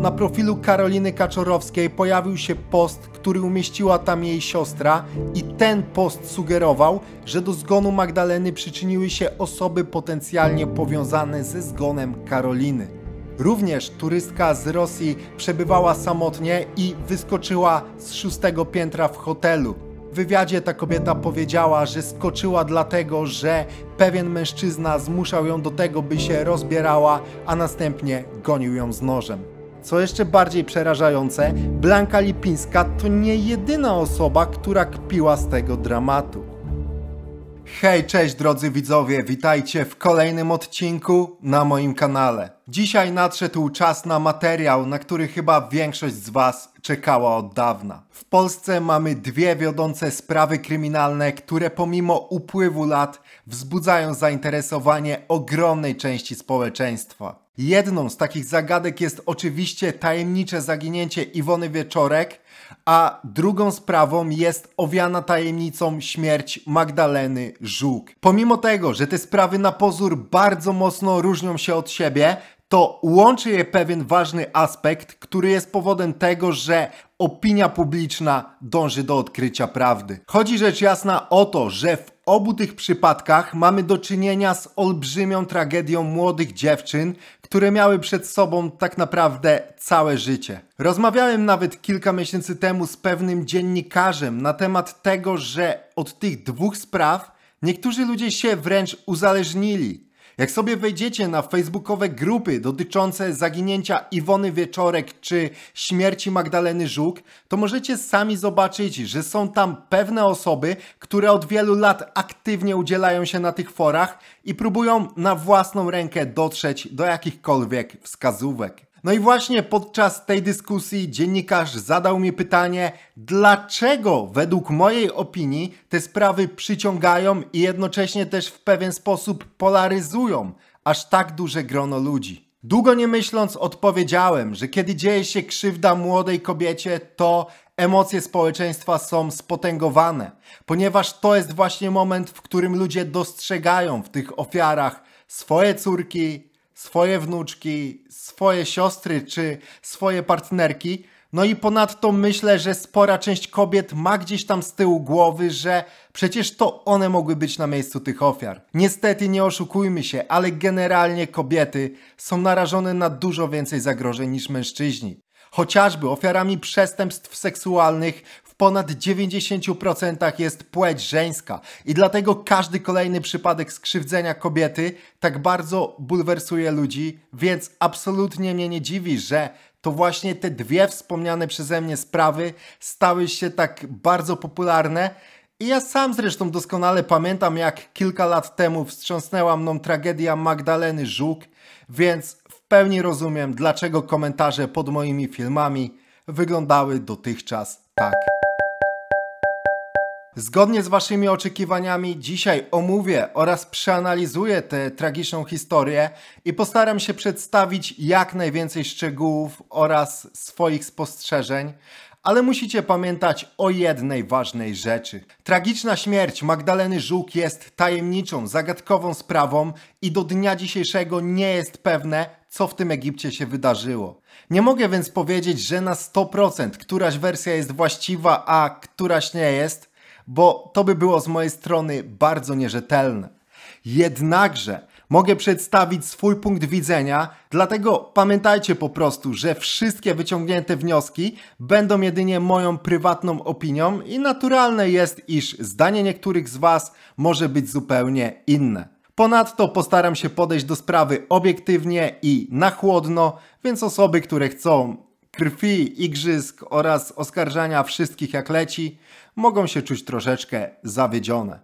na profilu Karoliny Kaczorowskiej pojawił się post, który umieściła tam jej siostra i ten post sugerował, że do zgonu Magdaleny przyczyniły się osoby potencjalnie powiązane ze zgonem Karoliny. Również turystka z Rosji przebywała samotnie i wyskoczyła z szóstego piętra w hotelu. W wywiadzie ta kobieta powiedziała, że skoczyła dlatego, że pewien mężczyzna zmuszał ją do tego, by się rozbierała, a następnie gonił ją z nożem. Co jeszcze bardziej przerażające, Blanka Lipińska to nie jedyna osoba, która kpiła z tego dramatu. Hej, cześć drodzy widzowie, witajcie w kolejnym odcinku na moim kanale. Dzisiaj nadszedł czas na materiał, na który chyba większość z Was czekała od dawna. W Polsce mamy dwie wiodące sprawy kryminalne, które pomimo upływu lat wzbudzają zainteresowanie ogromnej części społeczeństwa. Jedną z takich zagadek jest oczywiście tajemnicze zaginięcie Iwony Wieczorek, a drugą sprawą jest owiana tajemnicą śmierć Magdaleny Żuk. Pomimo tego, że te sprawy na pozór bardzo mocno różnią się od siebie, to łączy je pewien ważny aspekt, który jest powodem tego, że opinia publiczna dąży do odkrycia prawdy. Chodzi rzecz jasna o to, że w obu tych przypadkach mamy do czynienia z olbrzymią tragedią młodych dziewczyn, które miały przed sobą tak naprawdę całe życie. Rozmawiałem nawet kilka miesięcy temu z pewnym dziennikarzem na temat tego, że od tych dwóch spraw niektórzy ludzie się wręcz uzależnili. Jak sobie wejdziecie na facebookowe grupy dotyczące zaginięcia Iwony Wieczorek czy śmierci Magdaleny Żuk, to możecie sami zobaczyć, że są tam pewne osoby, które od wielu lat aktywnie udzielają się na tych forach i próbują na własną rękę dotrzeć do jakichkolwiek wskazówek. No i właśnie podczas tej dyskusji dziennikarz zadał mi pytanie, dlaczego według mojej opinii te sprawy przyciągają i jednocześnie też w pewien sposób polaryzują aż tak duże grono ludzi. Długo nie myśląc odpowiedziałem, że kiedy dzieje się krzywda młodej kobiecie, to emocje społeczeństwa są spotęgowane, ponieważ to jest właśnie moment, w którym ludzie dostrzegają w tych ofiarach swoje córki, swoje wnuczki, swoje siostry czy swoje partnerki. No i ponadto myślę, że spora część kobiet ma gdzieś tam z tyłu głowy, że przecież to one mogły być na miejscu tych ofiar. Niestety nie oszukujmy się, ale generalnie kobiety są narażone na dużo więcej zagrożeń niż mężczyźni. Chociażby ofiarami przestępstw seksualnych ponad 90% jest płeć żeńska i dlatego każdy kolejny przypadek skrzywdzenia kobiety tak bardzo bulwersuje ludzi, więc absolutnie mnie nie dziwi, że to właśnie te dwie wspomniane przeze mnie sprawy stały się tak bardzo popularne. I ja sam zresztą doskonale pamiętam, jak kilka lat temu wstrząsnęła mną tragedia Magdaleny Żuk, więc w pełni rozumiem, dlaczego komentarze pod moimi filmami wyglądały dotychczas tak. Zgodnie z Waszymi oczekiwaniami, dzisiaj omówię oraz przeanalizuję tę tragiczną historię i postaram się przedstawić jak najwięcej szczegółów oraz swoich spostrzeżeń. Ale musicie pamiętać o jednej ważnej rzeczy. Tragiczna śmierć Magdaleny Żuk jest tajemniczą, zagadkową sprawą i do dnia dzisiejszego nie jest pewne, co w tym Egipcie się wydarzyło. Nie mogę więc powiedzieć, że na 100% któraś wersja jest właściwa, a któraś nie jest, bo to by było z mojej strony bardzo nierzetelne. Jednakże mogę przedstawić swój punkt widzenia, dlatego pamiętajcie po prostu, że wszystkie wyciągnięte wnioski będą jedynie moją prywatną opinią i naturalne jest, iż zdanie niektórych z Was może być zupełnie inne. Ponadto postaram się podejść do sprawy obiektywnie i na chłodno, więc osoby, które chcą krwi, igrzysk oraz oskarżania wszystkich jak leci, mogą się czuć troszeczkę zawiedzione.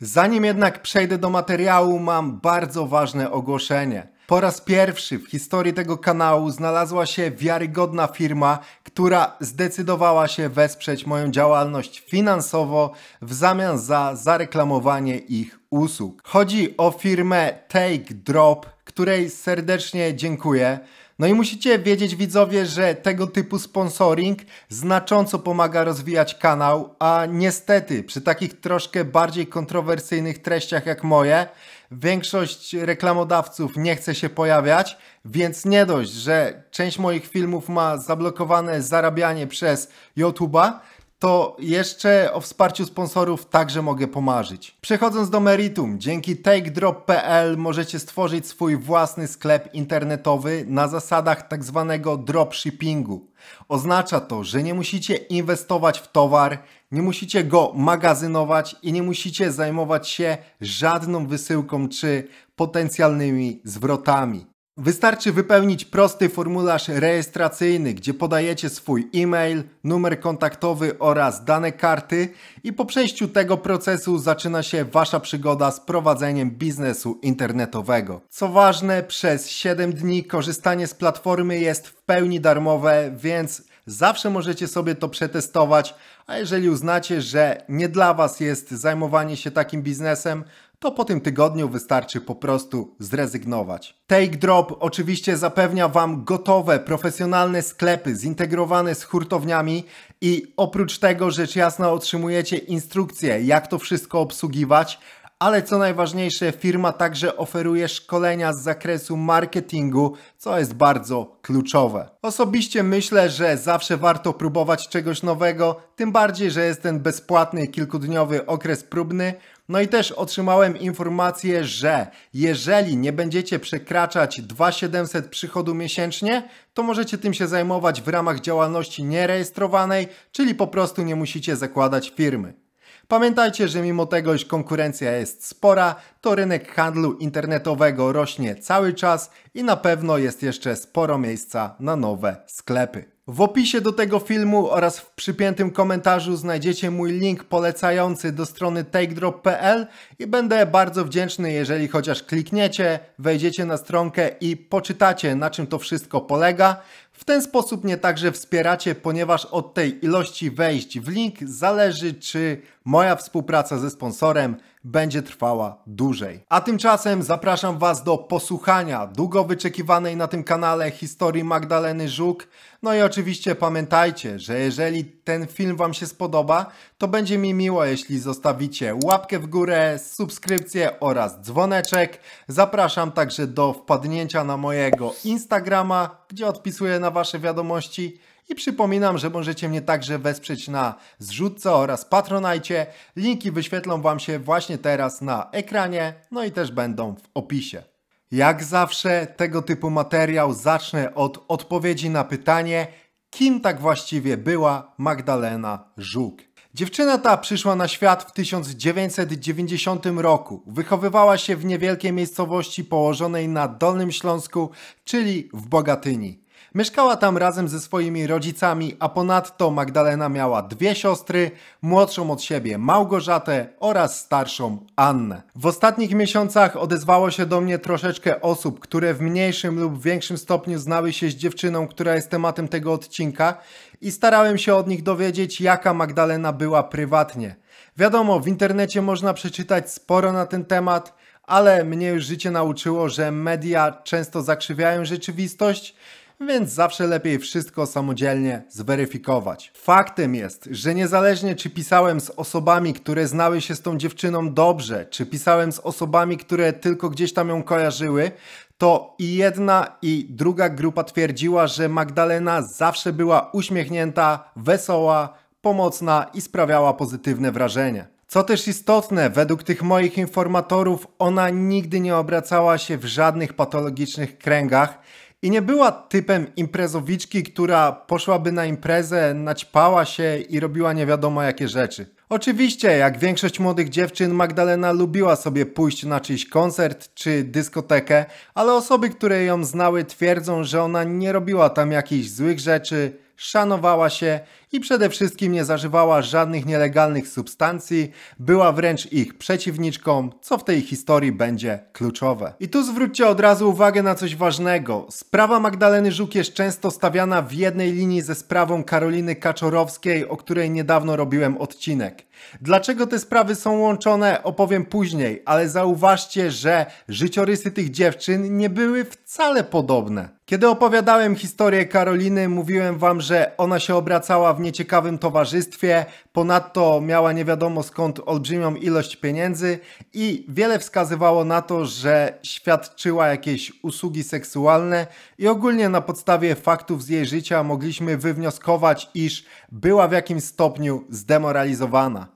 Zanim jednak przejdę do materiału, mam bardzo ważne ogłoszenie. Po raz pierwszy w historii tego kanału znalazła się wiarygodna firma, która zdecydowała się wesprzeć moją działalność finansowo w zamian za zareklamowanie ich usług. Chodzi o firmę Take Drop, której serdecznie dziękuję. No i musicie wiedzieć, widzowie, że tego typu sponsoring znacząco pomaga rozwijać kanał, a niestety przy takich troszkę bardziej kontrowersyjnych treściach jak moje, większość reklamodawców nie chce się pojawiać, więc nie dość, że część moich filmów ma zablokowane zarabianie przez YouTube'a, to jeszcze o wsparciu sponsorów także mogę pomarzyć. Przechodząc do meritum, dzięki takedrop.pl możecie stworzyć swój własny sklep internetowy na zasadach tak zwanego dropshippingu. Oznacza to, że nie musicie inwestować w towar, nie musicie go magazynować i nie musicie zajmować się żadną wysyłką czy potencjalnymi zwrotami. Wystarczy wypełnić prosty formularz rejestracyjny, gdzie podajecie swój e-mail, numer kontaktowy oraz dane karty i po przejściu tego procesu zaczyna się Wasza przygoda z prowadzeniem biznesu internetowego. Co ważne, przez 7 dni korzystanie z platformy jest w pełni darmowe, więc zawsze możecie sobie to przetestować, a jeżeli uznacie, że nie dla Was jest zajmowanie się takim biznesem, to po tym tygodniu wystarczy po prostu zrezygnować. Take Drop oczywiście zapewnia Wam gotowe, profesjonalne sklepy zintegrowane z hurtowniami i oprócz tego rzecz jasna otrzymujecie instrukcje, jak to wszystko obsługiwać, ale co najważniejsze, firma także oferuje szkolenia z zakresu marketingu, co jest bardzo kluczowe. Osobiście myślę, że zawsze warto próbować czegoś nowego, tym bardziej, że jest ten bezpłatny kilkudniowy okres próbny. No i też otrzymałem informację, że jeżeli nie będziecie przekraczać 2700 przychodu miesięcznie, to możecie tym się zajmować w ramach działalności nierejestrowanej, czyli po prostu nie musicie zakładać firmy. Pamiętajcie, że mimo tego, iż konkurencja jest spora, to rynek handlu internetowego rośnie cały czas i na pewno jest jeszcze sporo miejsca na nowe sklepy. W opisie do tego filmu oraz w przypiętym komentarzu znajdziecie mój link polecający do strony takedrop.pl i będę bardzo wdzięczny, jeżeli chociaż klikniecie, wejdziecie na stronkę i poczytacie na czym to wszystko polega. W ten sposób mnie także wspieracie, ponieważ od tej ilości wejść w link zależy, czy moja współpraca ze sponsorem będzie trwała dłużej. A tymczasem zapraszam Was do posłuchania długo wyczekiwanej na tym kanale historii Magdaleny Żuk. No i oczywiście pamiętajcie, że jeżeli ten film Wam się spodoba, to będzie mi miło, jeśli zostawicie łapkę w górę, subskrypcję oraz dzwoneczek. Zapraszam także do wpadnięcia na mojego Instagrama, gdzie odpisuję na Wasze wiadomości. I przypominam, że możecie mnie także wesprzeć na zrzutce oraz patronajcie. Linki wyświetlą Wam się właśnie teraz na ekranie, no i też będą w opisie. Jak zawsze tego typu materiał zacznę od odpowiedzi na pytanie, kim tak właściwie była Magdalena Żuk. Dziewczyna ta przyszła na świat w 1990 roku. Wychowywała się w niewielkiej miejscowości położonej na Dolnym Śląsku, czyli w Bogatyni. Mieszkała tam razem ze swoimi rodzicami, a ponadto Magdalena miała dwie siostry, młodszą od siebie Małgorzatę oraz starszą Annę. W ostatnich miesiącach odezwało się do mnie troszeczkę osób, które w mniejszym lub większym stopniu znały się z dziewczyną, która jest tematem tego odcinka i starałem się od nich dowiedzieć, jaka Magdalena była prywatnie. Wiadomo, w internecie można przeczytać sporo na ten temat, ale mnie już życie nauczyło, że media często zakrzywiają rzeczywistość więc zawsze lepiej wszystko samodzielnie zweryfikować. Faktem jest, że niezależnie czy pisałem z osobami, które znały się z tą dziewczyną dobrze, czy pisałem z osobami, które tylko gdzieś tam ją kojarzyły, to i jedna, i druga grupa twierdziła, że Magdalena zawsze była uśmiechnięta, wesoła, pomocna i sprawiała pozytywne wrażenie. Co też istotne, według tych moich informatorów, ona nigdy nie obracała się w żadnych patologicznych kręgach, i nie była typem imprezowiczki, która poszłaby na imprezę, naćpała się i robiła nie wiadomo jakie rzeczy. Oczywiście, jak większość młodych dziewczyn, Magdalena lubiła sobie pójść na czyjś koncert czy dyskotekę, ale osoby, które ją znały, twierdzą, że ona nie robiła tam jakichś złych rzeczy, szanowała się i przede wszystkim nie zażywała żadnych nielegalnych substancji, była wręcz ich przeciwniczką, co w tej historii będzie kluczowe. I tu zwróćcie od razu uwagę na coś ważnego. Sprawa Magdaleny Żuk jest często stawiana w jednej linii ze sprawą Karoliny Kaczorowskiej, o której niedawno robiłem odcinek. Dlaczego te sprawy są łączone, opowiem później, ale zauważcie, że życiorysy tych dziewczyn nie były wcale podobne. Kiedy opowiadałem historię Karoliny, mówiłem wam, że ona się obracała w nieciekawym towarzystwie, ponadto miała nie wiadomo skąd olbrzymią ilość pieniędzy i wiele wskazywało na to, że świadczyła jakieś usługi seksualne i ogólnie na podstawie faktów z jej życia mogliśmy wywnioskować, iż była w jakimś stopniu zdemoralizowana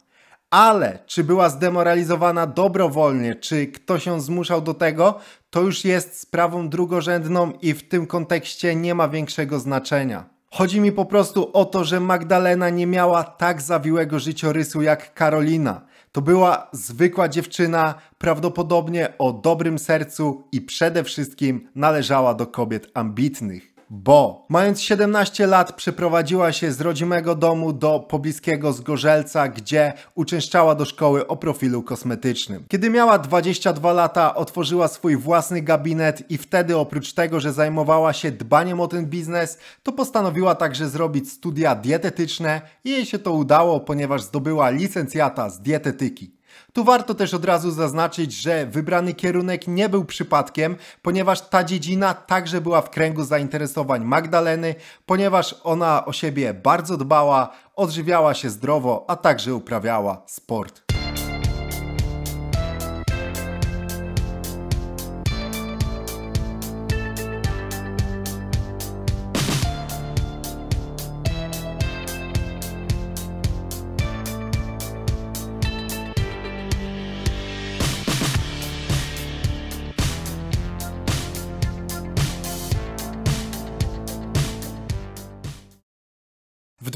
ale czy była zdemoralizowana dobrowolnie, czy ktoś ją zmuszał do tego, to już jest sprawą drugorzędną i w tym kontekście nie ma większego znaczenia. Chodzi mi po prostu o to, że Magdalena nie miała tak zawiłego życiorysu jak Karolina. To była zwykła dziewczyna, prawdopodobnie o dobrym sercu i przede wszystkim należała do kobiet ambitnych bo mając 17 lat przeprowadziła się z rodzimego domu do pobliskiego Zgorzelca, gdzie uczęszczała do szkoły o profilu kosmetycznym. Kiedy miała 22 lata, otworzyła swój własny gabinet i wtedy oprócz tego, że zajmowała się dbaniem o ten biznes, to postanowiła także zrobić studia dietetyczne i jej się to udało, ponieważ zdobyła licencjata z dietetyki. Tu warto też od razu zaznaczyć, że wybrany kierunek nie był przypadkiem, ponieważ ta dziedzina także była w kręgu zainteresowań Magdaleny, ponieważ ona o siebie bardzo dbała, odżywiała się zdrowo, a także uprawiała sport.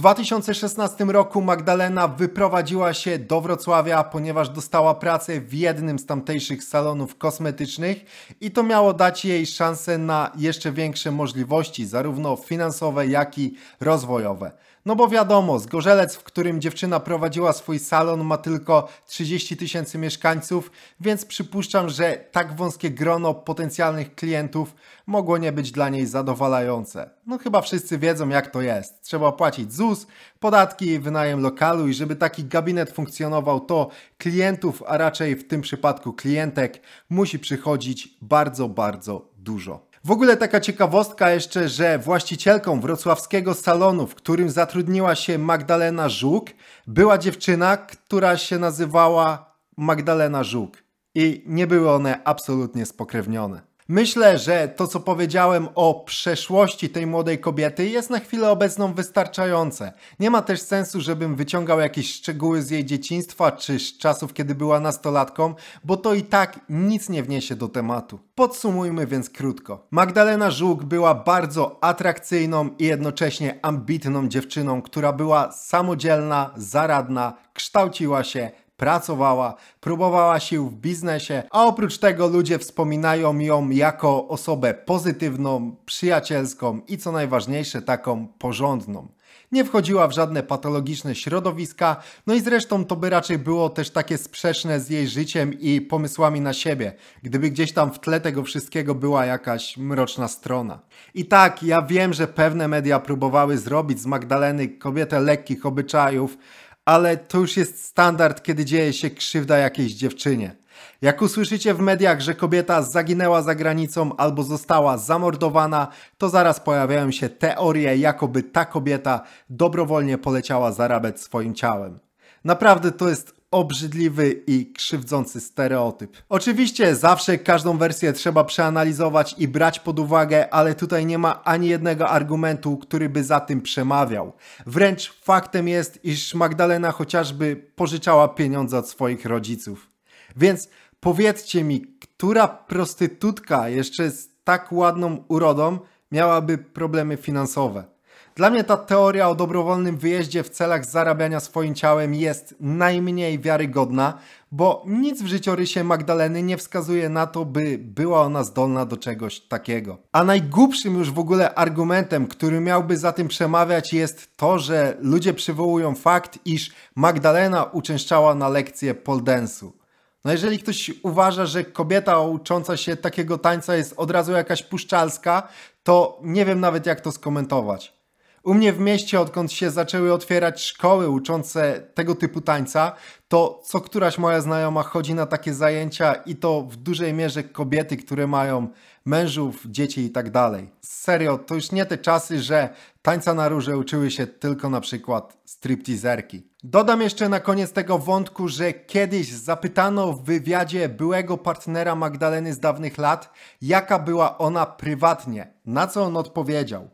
2016 roku Magdalena wyprowadziła się do Wrocławia, ponieważ dostała pracę w jednym z tamtejszych salonów kosmetycznych i to miało dać jej szansę na jeszcze większe możliwości, zarówno finansowe, jak i rozwojowe. No bo wiadomo, Zgorzelec, w którym dziewczyna prowadziła swój salon, ma tylko 30 tysięcy mieszkańców, więc przypuszczam, że tak wąskie grono potencjalnych klientów mogło nie być dla niej zadowalające. No chyba wszyscy wiedzą jak to jest. Trzeba płacić ZUS, podatki, wynajem lokalu i żeby taki gabinet funkcjonował, to klientów, a raczej w tym przypadku klientek, musi przychodzić bardzo, bardzo dużo. W ogóle taka ciekawostka jeszcze, że właścicielką wrocławskiego salonu, w którym zatrudniła się Magdalena Żuk, była dziewczyna, która się nazywała Magdalena Żuk. I nie były one absolutnie spokrewnione. Myślę, że to co powiedziałem o przeszłości tej młodej kobiety jest na chwilę obecną wystarczające. Nie ma też sensu, żebym wyciągał jakieś szczegóły z jej dzieciństwa czy z czasów, kiedy była nastolatką, bo to i tak nic nie wniesie do tematu. Podsumujmy więc krótko. Magdalena Żuk była bardzo atrakcyjną i jednocześnie ambitną dziewczyną, która była samodzielna, zaradna, kształciła się, pracowała, próbowała sił w biznesie, a oprócz tego ludzie wspominają ją jako osobę pozytywną, przyjacielską i co najważniejsze taką porządną nie wchodziła w żadne patologiczne środowiska, no i zresztą to by raczej było też takie sprzeczne z jej życiem i pomysłami na siebie, gdyby gdzieś tam w tle tego wszystkiego była jakaś mroczna strona. I tak, ja wiem, że pewne media próbowały zrobić z Magdaleny kobietę lekkich obyczajów, ale to już jest standard, kiedy dzieje się krzywda jakiejś dziewczynie. Jak usłyszycie w mediach, że kobieta zaginęła za granicą albo została zamordowana, to zaraz pojawiają się teorie, jakoby ta kobieta dobrowolnie poleciała zarabiać swoim ciałem. Naprawdę to jest obrzydliwy i krzywdzący stereotyp. Oczywiście zawsze każdą wersję trzeba przeanalizować i brać pod uwagę, ale tutaj nie ma ani jednego argumentu, który by za tym przemawiał. Wręcz faktem jest, iż Magdalena chociażby pożyczała pieniądze od swoich rodziców. Więc powiedzcie mi, która prostytutka jeszcze z tak ładną urodą miałaby problemy finansowe? Dla mnie ta teoria o dobrowolnym wyjeździe w celach zarabiania swoim ciałem jest najmniej wiarygodna, bo nic w życiorysie Magdaleny nie wskazuje na to, by była ona zdolna do czegoś takiego. A najgłupszym już w ogóle argumentem, który miałby za tym przemawiać jest to, że ludzie przywołują fakt, iż Magdalena uczęszczała na lekcję poldensu. No jeżeli ktoś uważa, że kobieta ucząca się takiego tańca jest od razu jakaś puszczalska, to nie wiem nawet jak to skomentować. U mnie w mieście, odkąd się zaczęły otwierać szkoły uczące tego typu tańca, to co któraś moja znajoma chodzi na takie zajęcia i to w dużej mierze kobiety, które mają mężów, dzieci i tak dalej. Serio, to już nie te czasy, że tańca na róże uczyły się tylko na przykład striptizerki. Dodam jeszcze na koniec tego wątku, że kiedyś zapytano w wywiadzie byłego partnera Magdaleny z dawnych lat, jaka była ona prywatnie, na co on odpowiedział.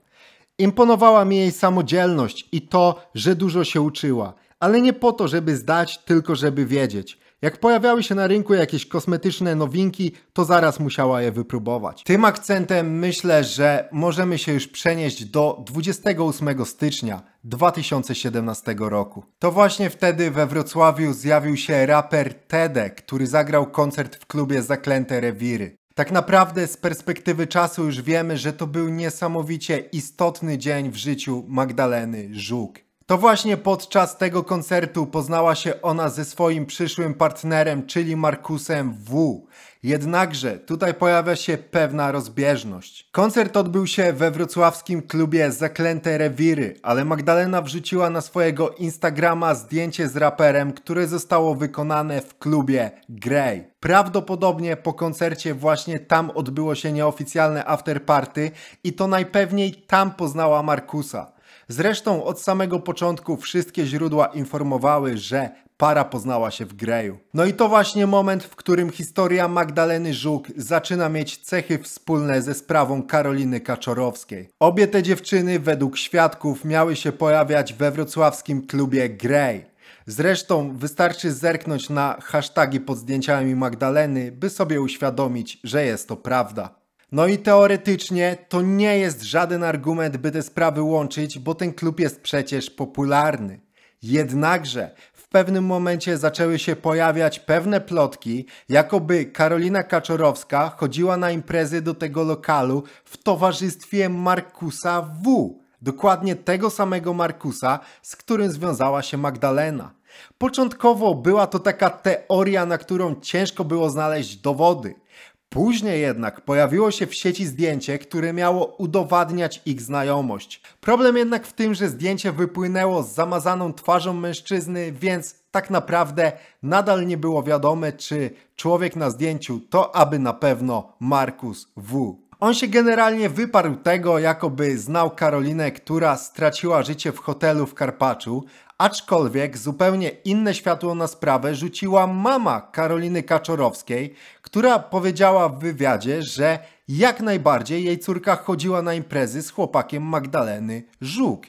Imponowała mi jej samodzielność i to, że dużo się uczyła, ale nie po to, żeby zdać, tylko żeby wiedzieć. Jak pojawiały się na rynku jakieś kosmetyczne nowinki, to zaraz musiała je wypróbować. Tym akcentem myślę, że możemy się już przenieść do 28 stycznia 2017 roku. To właśnie wtedy we Wrocławiu zjawił się raper Tede, który zagrał koncert w klubie Zaklęte Rewiry. Tak naprawdę z perspektywy czasu już wiemy, że to był niesamowicie istotny dzień w życiu Magdaleny Żuk. To właśnie podczas tego koncertu poznała się ona ze swoim przyszłym partnerem, czyli Markusem W. Jednakże tutaj pojawia się pewna rozbieżność. Koncert odbył się we wrocławskim klubie Zaklęte Rewiry, ale Magdalena wrzuciła na swojego Instagrama zdjęcie z raperem, które zostało wykonane w klubie Grey. Prawdopodobnie po koncercie właśnie tam odbyło się nieoficjalne afterparty i to najpewniej tam poznała Markusa. Zresztą od samego początku wszystkie źródła informowały, że para poznała się w Greju. No i to właśnie moment, w którym historia Magdaleny Żuk zaczyna mieć cechy wspólne ze sprawą Karoliny Kaczorowskiej. Obie te dziewczyny według świadków miały się pojawiać we wrocławskim klubie Grey. Zresztą wystarczy zerknąć na hasztagi pod zdjęciami Magdaleny, by sobie uświadomić, że jest to prawda. No i teoretycznie to nie jest żaden argument, by te sprawy łączyć, bo ten klub jest przecież popularny. Jednakże w pewnym momencie zaczęły się pojawiać pewne plotki, jakoby Karolina Kaczorowska chodziła na imprezy do tego lokalu w towarzystwie Markusa W. Dokładnie tego samego Markusa, z którym związała się Magdalena. Początkowo była to taka teoria, na którą ciężko było znaleźć dowody. Później jednak pojawiło się w sieci zdjęcie, które miało udowadniać ich znajomość. Problem jednak w tym, że zdjęcie wypłynęło z zamazaną twarzą mężczyzny, więc tak naprawdę nadal nie było wiadome, czy człowiek na zdjęciu to aby na pewno Markus W. On się generalnie wyparł tego, jakoby znał Karolinę, która straciła życie w hotelu w Karpaczu, aczkolwiek zupełnie inne światło na sprawę rzuciła mama Karoliny Kaczorowskiej, która powiedziała w wywiadzie, że jak najbardziej jej córka chodziła na imprezy z chłopakiem Magdaleny Żuk.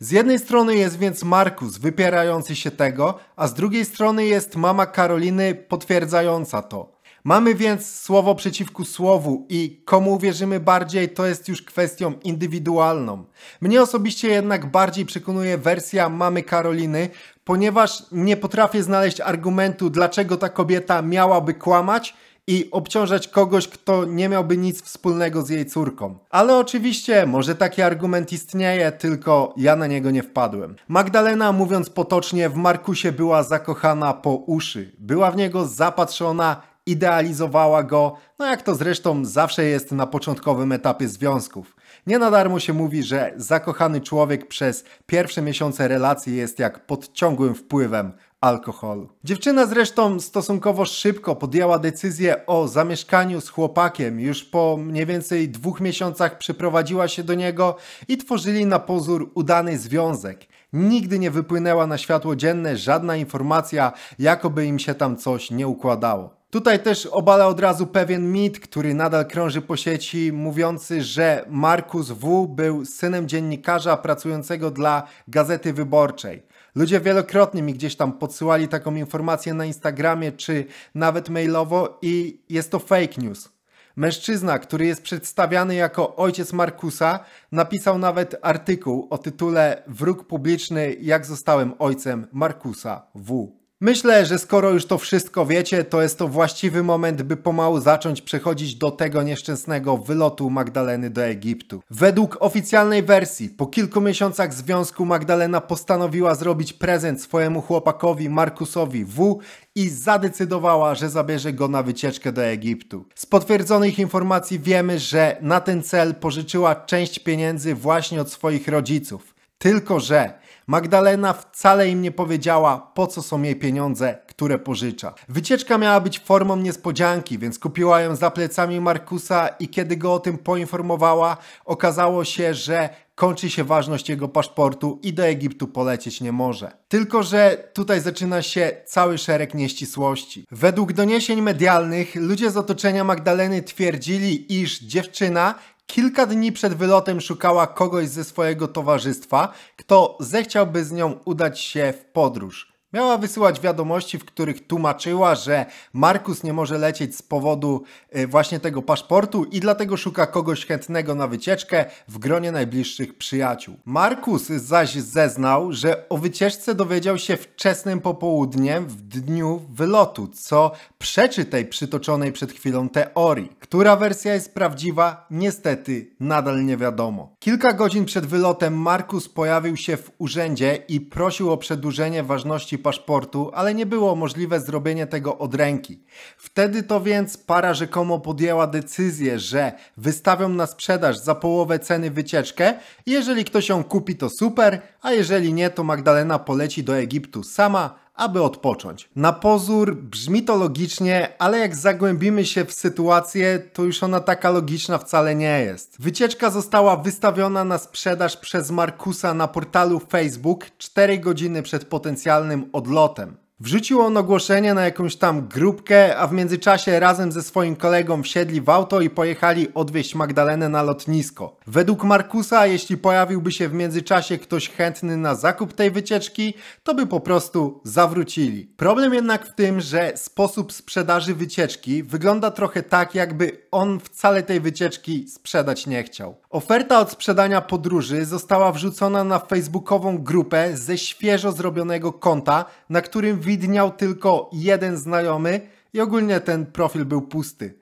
Z jednej strony jest więc Markus wypierający się tego, a z drugiej strony jest mama Karoliny potwierdzająca to. Mamy więc słowo przeciwko słowu i komu uwierzymy bardziej, to jest już kwestią indywidualną. Mnie osobiście jednak bardziej przekonuje wersja mamy Karoliny, ponieważ nie potrafię znaleźć argumentu, dlaczego ta kobieta miałaby kłamać i obciążać kogoś, kto nie miałby nic wspólnego z jej córką. Ale oczywiście, może taki argument istnieje, tylko ja na niego nie wpadłem. Magdalena, mówiąc potocznie, w Markusie była zakochana po uszy. Była w niego zapatrzona, idealizowała go, no jak to zresztą zawsze jest na początkowym etapie związków. Nie na darmo się mówi, że zakochany człowiek przez pierwsze miesiące relacji jest jak pod ciągłym wpływem alkoholu. Dziewczyna zresztą stosunkowo szybko podjęła decyzję o zamieszkaniu z chłopakiem. Już po mniej więcej dwóch miesiącach przyprowadziła się do niego i tworzyli na pozór udany związek. Nigdy nie wypłynęła na światło dzienne żadna informacja, jakoby im się tam coś nie układało. Tutaj też obala od razu pewien mit, który nadal krąży po sieci, mówiący, że Markus W. był synem dziennikarza pracującego dla Gazety Wyborczej. Ludzie wielokrotnie mi gdzieś tam podsyłali taką informację na Instagramie czy nawet mailowo i jest to fake news. Mężczyzna, który jest przedstawiany jako ojciec Markusa, napisał nawet artykuł o tytule Wróg publiczny, jak zostałem ojcem Markusa W. Myślę, że skoro już to wszystko wiecie, to jest to właściwy moment, by pomału zacząć przechodzić do tego nieszczęsnego wylotu Magdaleny do Egiptu. Według oficjalnej wersji, po kilku miesiącach związku Magdalena postanowiła zrobić prezent swojemu chłopakowi Markusowi W i zadecydowała, że zabierze go na wycieczkę do Egiptu. Z potwierdzonych informacji wiemy, że na ten cel pożyczyła część pieniędzy właśnie od swoich rodziców. Tylko, że Magdalena wcale im nie powiedziała, po co są jej pieniądze, które pożycza. Wycieczka miała być formą niespodzianki, więc kupiła ją za plecami Markusa i kiedy go o tym poinformowała, okazało się, że kończy się ważność jego paszportu i do Egiptu polecieć nie może. Tylko, że tutaj zaczyna się cały szereg nieścisłości. Według doniesień medialnych ludzie z otoczenia Magdaleny twierdzili, iż dziewczyna Kilka dni przed wylotem szukała kogoś ze swojego towarzystwa, kto zechciałby z nią udać się w podróż. Miała wysyłać wiadomości, w których tłumaczyła, że Markus nie może lecieć z powodu y, właśnie tego paszportu i dlatego szuka kogoś chętnego na wycieczkę w gronie najbliższych przyjaciół. Markus zaś zeznał, że o wycieczce dowiedział się wczesnym popołudniem w dniu wylotu, co przeczy tej przytoczonej przed chwilą teorii. Która wersja jest prawdziwa, niestety nadal nie wiadomo. Kilka godzin przed wylotem Markus pojawił się w urzędzie i prosił o przedłużenie ważności paszportu, ale nie było możliwe zrobienie tego od ręki. Wtedy to więc para rzekomo podjęła decyzję, że wystawią na sprzedaż za połowę ceny wycieczkę. Jeżeli ktoś ją kupi, to super, a jeżeli nie, to Magdalena poleci do Egiptu sama, aby odpocząć. Na pozór brzmi to logicznie, ale jak zagłębimy się w sytuację, to już ona taka logiczna wcale nie jest. Wycieczka została wystawiona na sprzedaż przez Markusa na portalu Facebook 4 godziny przed potencjalnym odlotem. Wrzucił on ogłoszenie na jakąś tam grupkę, a w międzyczasie razem ze swoim kolegą wsiedli w auto i pojechali odwieźć Magdalenę na lotnisko. Według Markusa, jeśli pojawiłby się w międzyczasie ktoś chętny na zakup tej wycieczki, to by po prostu zawrócili. Problem jednak w tym, że sposób sprzedaży wycieczki wygląda trochę tak, jakby on wcale tej wycieczki sprzedać nie chciał. Oferta od sprzedania podróży została wrzucona na facebookową grupę ze świeżo zrobionego konta, na którym widniał tylko jeden znajomy i ogólnie ten profil był pusty.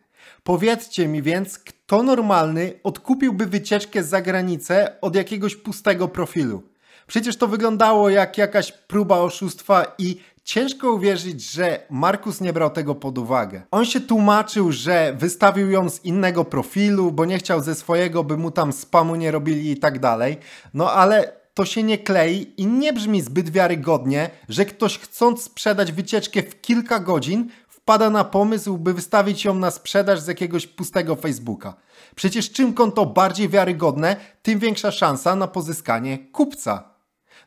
Powiedzcie mi więc, kto normalny odkupiłby wycieczkę za granicę od jakiegoś pustego profilu? Przecież to wyglądało jak jakaś próba oszustwa i ciężko uwierzyć, że Markus nie brał tego pod uwagę. On się tłumaczył, że wystawił ją z innego profilu, bo nie chciał ze swojego, by mu tam spamu nie robili i tak dalej. No ale to się nie klei i nie brzmi zbyt wiarygodnie, że ktoś chcąc sprzedać wycieczkę w kilka godzin wpada na pomysł, by wystawić ją na sprzedaż z jakiegoś pustego Facebooka. Przecież czym konto bardziej wiarygodne, tym większa szansa na pozyskanie kupca.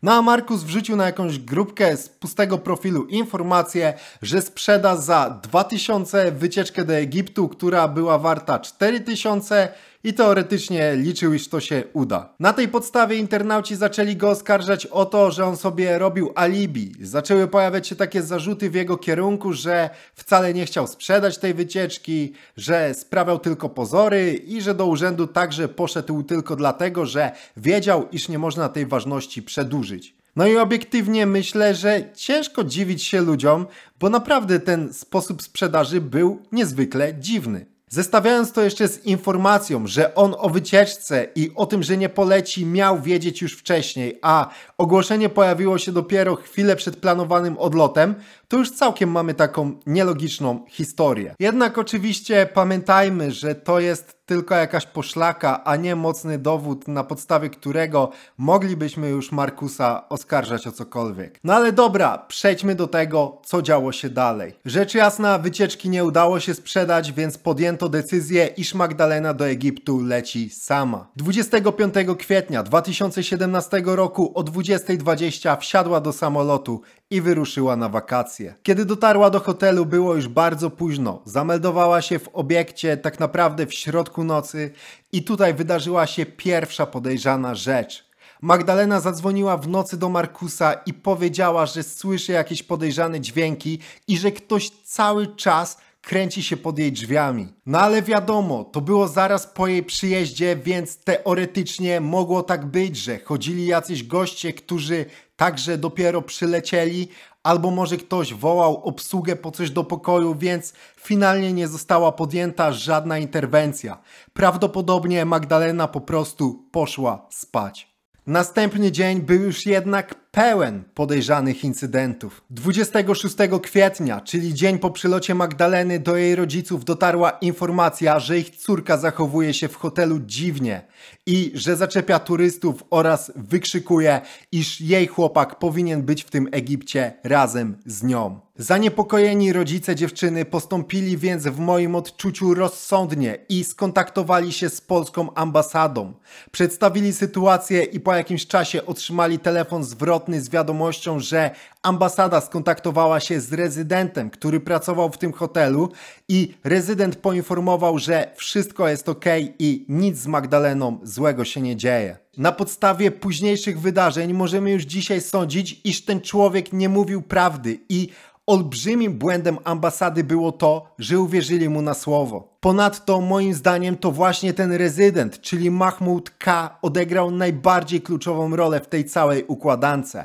No a Markus wrzucił na jakąś grupkę z pustego profilu informację, że sprzeda za 2000 wycieczkę do Egiptu, która była warta 4000 tysiące i teoretycznie liczył, iż to się uda. Na tej podstawie internauci zaczęli go oskarżać o to, że on sobie robił alibi. Zaczęły pojawiać się takie zarzuty w jego kierunku, że wcale nie chciał sprzedać tej wycieczki, że sprawiał tylko pozory i że do urzędu także poszedł tylko dlatego, że wiedział, iż nie można tej ważności przedłużyć. No i obiektywnie myślę, że ciężko dziwić się ludziom, bo naprawdę ten sposób sprzedaży był niezwykle dziwny. Zestawiając to jeszcze z informacją, że on o wycieczce i o tym, że nie poleci, miał wiedzieć już wcześniej, a ogłoszenie pojawiło się dopiero chwilę przed planowanym odlotem, to już całkiem mamy taką nielogiczną historię. Jednak oczywiście pamiętajmy, że to jest tylko jakaś poszlaka, a nie mocny dowód, na podstawie którego moglibyśmy już Markusa oskarżać o cokolwiek. No ale dobra, przejdźmy do tego, co działo się dalej. Rzecz jasna, wycieczki nie udało się sprzedać, więc podjęto decyzję, iż Magdalena do Egiptu leci sama. 25 kwietnia 2017 roku o 20.20 wsiadła do samolotu i wyruszyła na wakacje akcję. Kiedy dotarła do hotelu było już bardzo późno. Zameldowała się w obiekcie tak naprawdę w środku nocy i tutaj wydarzyła się pierwsza podejrzana rzecz. Magdalena zadzwoniła w nocy do Markusa i powiedziała, że słyszy jakieś podejrzane dźwięki i że ktoś cały czas kręci się pod jej drzwiami. No ale wiadomo, to było zaraz po jej przyjeździe, więc teoretycznie mogło tak być, że chodzili jacyś goście, którzy także dopiero przylecieli, albo może ktoś wołał obsługę po coś do pokoju, więc finalnie nie została podjęta żadna interwencja. Prawdopodobnie Magdalena po prostu poszła spać. Następny dzień był już jednak pełen podejrzanych incydentów. 26 kwietnia, czyli dzień po przylocie Magdaleny, do jej rodziców dotarła informacja, że ich córka zachowuje się w hotelu dziwnie i że zaczepia turystów oraz wykrzykuje, iż jej chłopak powinien być w tym Egipcie razem z nią. Zaniepokojeni rodzice dziewczyny postąpili więc w moim odczuciu rozsądnie i skontaktowali się z polską ambasadą. Przedstawili sytuację i po jakimś czasie otrzymali telefon zwrotny z wiadomością, że ambasada skontaktowała się z rezydentem, który pracował w tym hotelu i rezydent poinformował, że wszystko jest ok i nic z Magdaleną złego się nie dzieje. Na podstawie późniejszych wydarzeń możemy już dzisiaj sądzić, iż ten człowiek nie mówił prawdy i Olbrzymim błędem ambasady było to, że uwierzyli mu na słowo. Ponadto moim zdaniem to właśnie ten rezydent, czyli Mahmud K. odegrał najbardziej kluczową rolę w tej całej układance.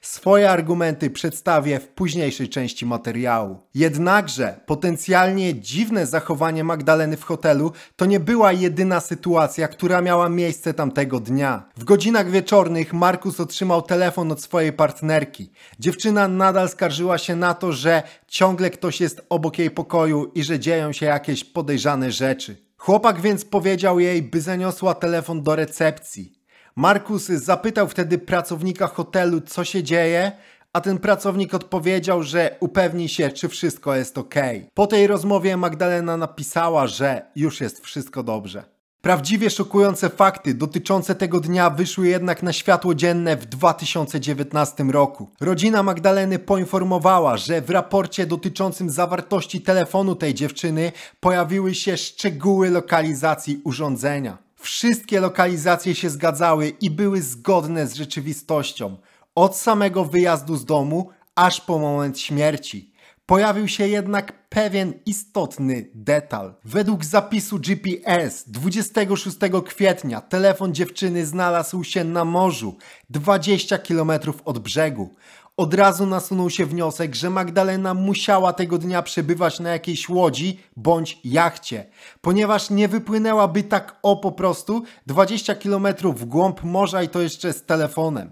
Swoje argumenty przedstawię w późniejszej części materiału. Jednakże potencjalnie dziwne zachowanie Magdaleny w hotelu to nie była jedyna sytuacja, która miała miejsce tamtego dnia. W godzinach wieczornych Markus otrzymał telefon od swojej partnerki. Dziewczyna nadal skarżyła się na to, że ciągle ktoś jest obok jej pokoju i że dzieją się jakieś podejrzane rzeczy. Chłopak więc powiedział jej, by zaniosła telefon do recepcji. Markus zapytał wtedy pracownika hotelu, co się dzieje, a ten pracownik odpowiedział, że upewni się, czy wszystko jest ok. Po tej rozmowie Magdalena napisała, że już jest wszystko dobrze. Prawdziwie szokujące fakty dotyczące tego dnia wyszły jednak na światło dzienne w 2019 roku. Rodzina Magdaleny poinformowała, że w raporcie dotyczącym zawartości telefonu tej dziewczyny pojawiły się szczegóły lokalizacji urządzenia. Wszystkie lokalizacje się zgadzały i były zgodne z rzeczywistością. Od samego wyjazdu z domu aż po moment śmierci. Pojawił się jednak pewien istotny detal. Według zapisu GPS 26 kwietnia telefon dziewczyny znalazł się na morzu, 20 km od brzegu. Od razu nasunął się wniosek, że Magdalena musiała tego dnia przebywać na jakiejś łodzi bądź jachcie, ponieważ nie wypłynęłaby tak o po prostu 20 km w głąb morza i to jeszcze z telefonem.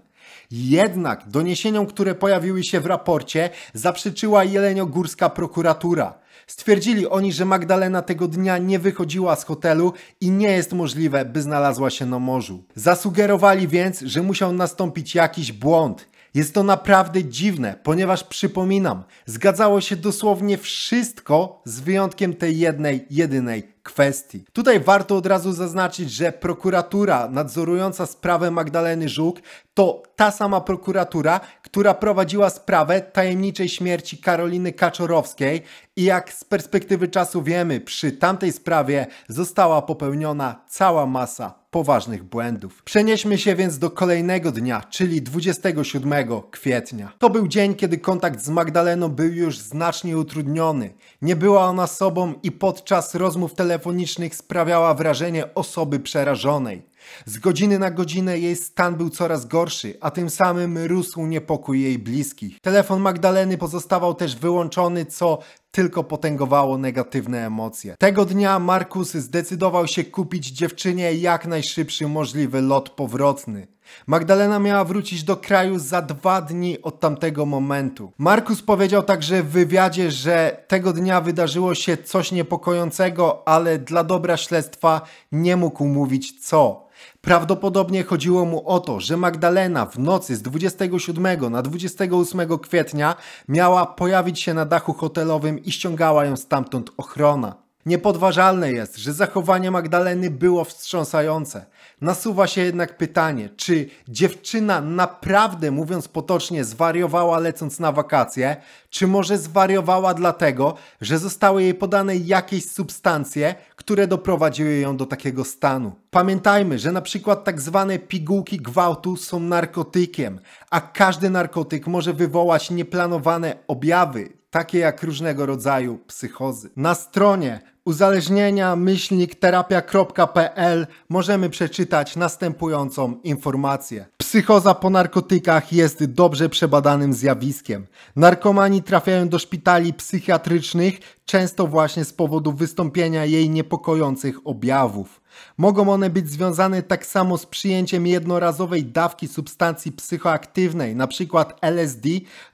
Jednak doniesieniom, które pojawiły się w raporcie, zaprzeczyła jeleniogórska prokuratura. Stwierdzili oni, że Magdalena tego dnia nie wychodziła z hotelu i nie jest możliwe, by znalazła się na morzu. Zasugerowali więc, że musiał nastąpić jakiś błąd. Jest to naprawdę dziwne, ponieważ przypominam, zgadzało się dosłownie wszystko z wyjątkiem tej jednej, jedynej kwestii. Tutaj warto od razu zaznaczyć, że prokuratura nadzorująca sprawę Magdaleny Żuk to ta sama prokuratura, która prowadziła sprawę tajemniczej śmierci Karoliny Kaczorowskiej i jak z perspektywy czasu wiemy, przy tamtej sprawie została popełniona cała masa poważnych błędów. Przenieśmy się więc do kolejnego dnia, czyli 27 kwietnia. To był dzień, kiedy kontakt z Magdaleną był już znacznie utrudniony. Nie była ona sobą i podczas rozmów telefonicznych telefonicznych sprawiała wrażenie osoby przerażonej. Z godziny na godzinę jej stan był coraz gorszy, a tym samym rósł niepokój jej bliskich. Telefon Magdaleny pozostawał też wyłączony, co tylko potęgowało negatywne emocje. Tego dnia Markus zdecydował się kupić dziewczynie jak najszybszy możliwy lot powrotny. Magdalena miała wrócić do kraju za dwa dni od tamtego momentu. Markus powiedział także w wywiadzie, że tego dnia wydarzyło się coś niepokojącego, ale dla dobra śledztwa nie mógł mówić co. Prawdopodobnie chodziło mu o to, że Magdalena w nocy z 27 na 28 kwietnia miała pojawić się na dachu hotelowym i ściągała ją stamtąd ochrona. Niepodważalne jest, że zachowanie Magdaleny było wstrząsające. Nasuwa się jednak pytanie, czy dziewczyna naprawdę, mówiąc potocznie, zwariowała lecąc na wakacje, czy może zwariowała dlatego, że zostały jej podane jakieś substancje, które doprowadziły ją do takiego stanu. Pamiętajmy, że na przykład tak zwane pigułki gwałtu są narkotykiem, a każdy narkotyk może wywołać nieplanowane objawy, takie jak różnego rodzaju psychozy. Na stronie uzależnienia myślnik terapia.pl możemy przeczytać następującą informację. Psychoza po narkotykach jest dobrze przebadanym zjawiskiem. Narkomani trafiają do szpitali psychiatrycznych często właśnie z powodu wystąpienia jej niepokojących objawów. Mogą one być związane tak samo z przyjęciem jednorazowej dawki substancji psychoaktywnej, np. LSD,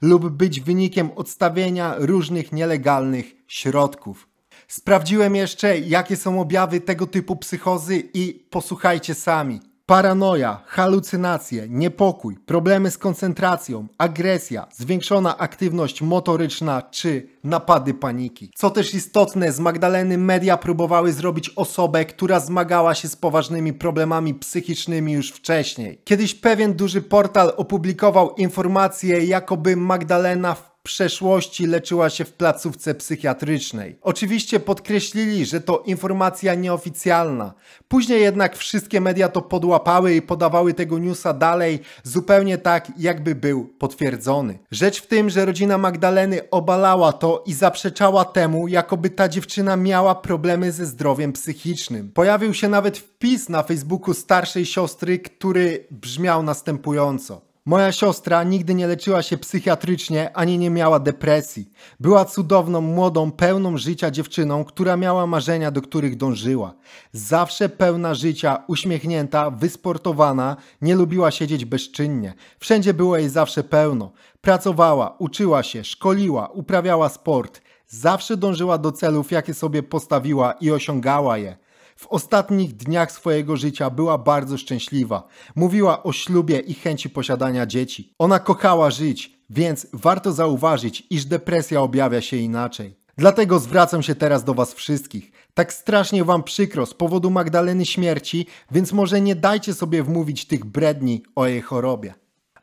lub być wynikiem odstawienia różnych nielegalnych środków. Sprawdziłem jeszcze, jakie są objawy tego typu psychozy i posłuchajcie sami. Paranoja, halucynacje, niepokój, problemy z koncentracją, agresja, zwiększona aktywność motoryczna czy napady paniki. Co też istotne, z Magdaleny media próbowały zrobić osobę, która zmagała się z poważnymi problemami psychicznymi już wcześniej. Kiedyś pewien duży portal opublikował informację, jakoby Magdalena w przeszłości leczyła się w placówce psychiatrycznej. Oczywiście podkreślili, że to informacja nieoficjalna. Później jednak wszystkie media to podłapały i podawały tego newsa dalej, zupełnie tak, jakby był potwierdzony. Rzecz w tym, że rodzina Magdaleny obalała to i zaprzeczała temu, jakoby ta dziewczyna miała problemy ze zdrowiem psychicznym. Pojawił się nawet wpis na Facebooku starszej siostry, który brzmiał następująco. Moja siostra nigdy nie leczyła się psychiatrycznie ani nie miała depresji. Była cudowną, młodą, pełną życia dziewczyną, która miała marzenia, do których dążyła. Zawsze pełna życia, uśmiechnięta, wysportowana, nie lubiła siedzieć bezczynnie. Wszędzie było jej zawsze pełno. Pracowała, uczyła się, szkoliła, uprawiała sport. Zawsze dążyła do celów, jakie sobie postawiła i osiągała je. W ostatnich dniach swojego życia była bardzo szczęśliwa. Mówiła o ślubie i chęci posiadania dzieci. Ona kochała żyć, więc warto zauważyć, iż depresja objawia się inaczej. Dlatego zwracam się teraz do Was wszystkich. Tak strasznie Wam przykro z powodu Magdaleny śmierci, więc może nie dajcie sobie wmówić tych bredni o jej chorobie.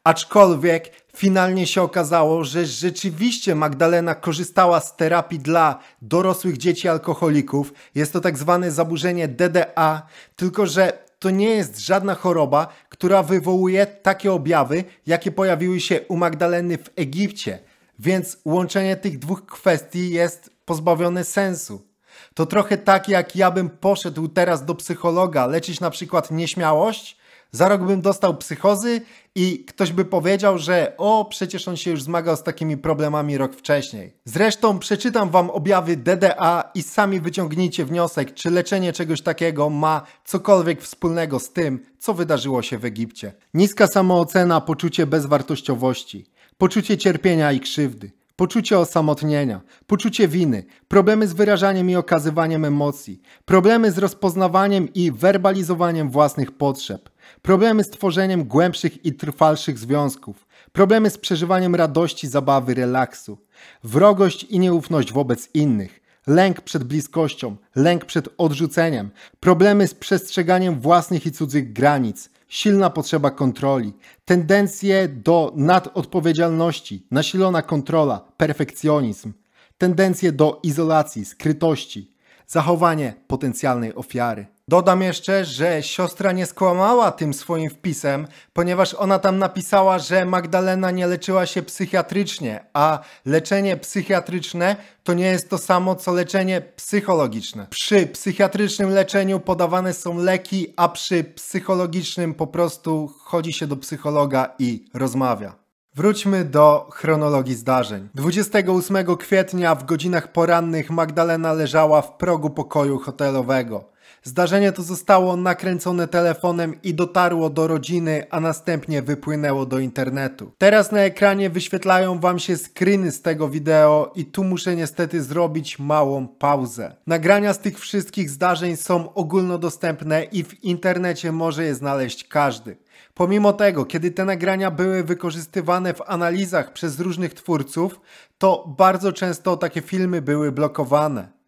Aczkolwiek finalnie się okazało, że rzeczywiście Magdalena korzystała z terapii dla dorosłych dzieci alkoholików. Jest to tak zwane zaburzenie DDA, tylko że to nie jest żadna choroba, która wywołuje takie objawy, jakie pojawiły się u Magdaleny w Egipcie. Więc łączenie tych dwóch kwestii jest pozbawione sensu. To trochę tak, jak ja bym poszedł teraz do psychologa leczyć na przykład nieśmiałość, za rok bym dostał psychozy i ktoś by powiedział, że o, przecież on się już zmagał z takimi problemami rok wcześniej. Zresztą przeczytam wam objawy DDA i sami wyciągnijcie wniosek, czy leczenie czegoś takiego ma cokolwiek wspólnego z tym, co wydarzyło się w Egipcie. Niska samoocena, poczucie bezwartościowości, poczucie cierpienia i krzywdy poczucie osamotnienia, poczucie winy, problemy z wyrażaniem i okazywaniem emocji, problemy z rozpoznawaniem i werbalizowaniem własnych potrzeb, problemy z tworzeniem głębszych i trwalszych związków, problemy z przeżywaniem radości, zabawy, relaksu, wrogość i nieufność wobec innych, lęk przed bliskością, lęk przed odrzuceniem, problemy z przestrzeganiem własnych i cudzych granic, silna potrzeba kontroli, tendencje do nadodpowiedzialności, nasilona kontrola, perfekcjonizm, tendencje do izolacji, skrytości, zachowanie potencjalnej ofiary. Dodam jeszcze, że siostra nie skłamała tym swoim wpisem, ponieważ ona tam napisała, że Magdalena nie leczyła się psychiatrycznie, a leczenie psychiatryczne to nie jest to samo co leczenie psychologiczne. Przy psychiatrycznym leczeniu podawane są leki, a przy psychologicznym po prostu chodzi się do psychologa i rozmawia. Wróćmy do chronologii zdarzeń. 28 kwietnia w godzinach porannych Magdalena leżała w progu pokoju hotelowego. Zdarzenie to zostało nakręcone telefonem i dotarło do rodziny, a następnie wypłynęło do internetu. Teraz na ekranie wyświetlają wam się screeny z tego wideo i tu muszę niestety zrobić małą pauzę. Nagrania z tych wszystkich zdarzeń są ogólnodostępne i w internecie może je znaleźć każdy. Pomimo tego, kiedy te nagrania były wykorzystywane w analizach przez różnych twórców, to bardzo często takie filmy były blokowane.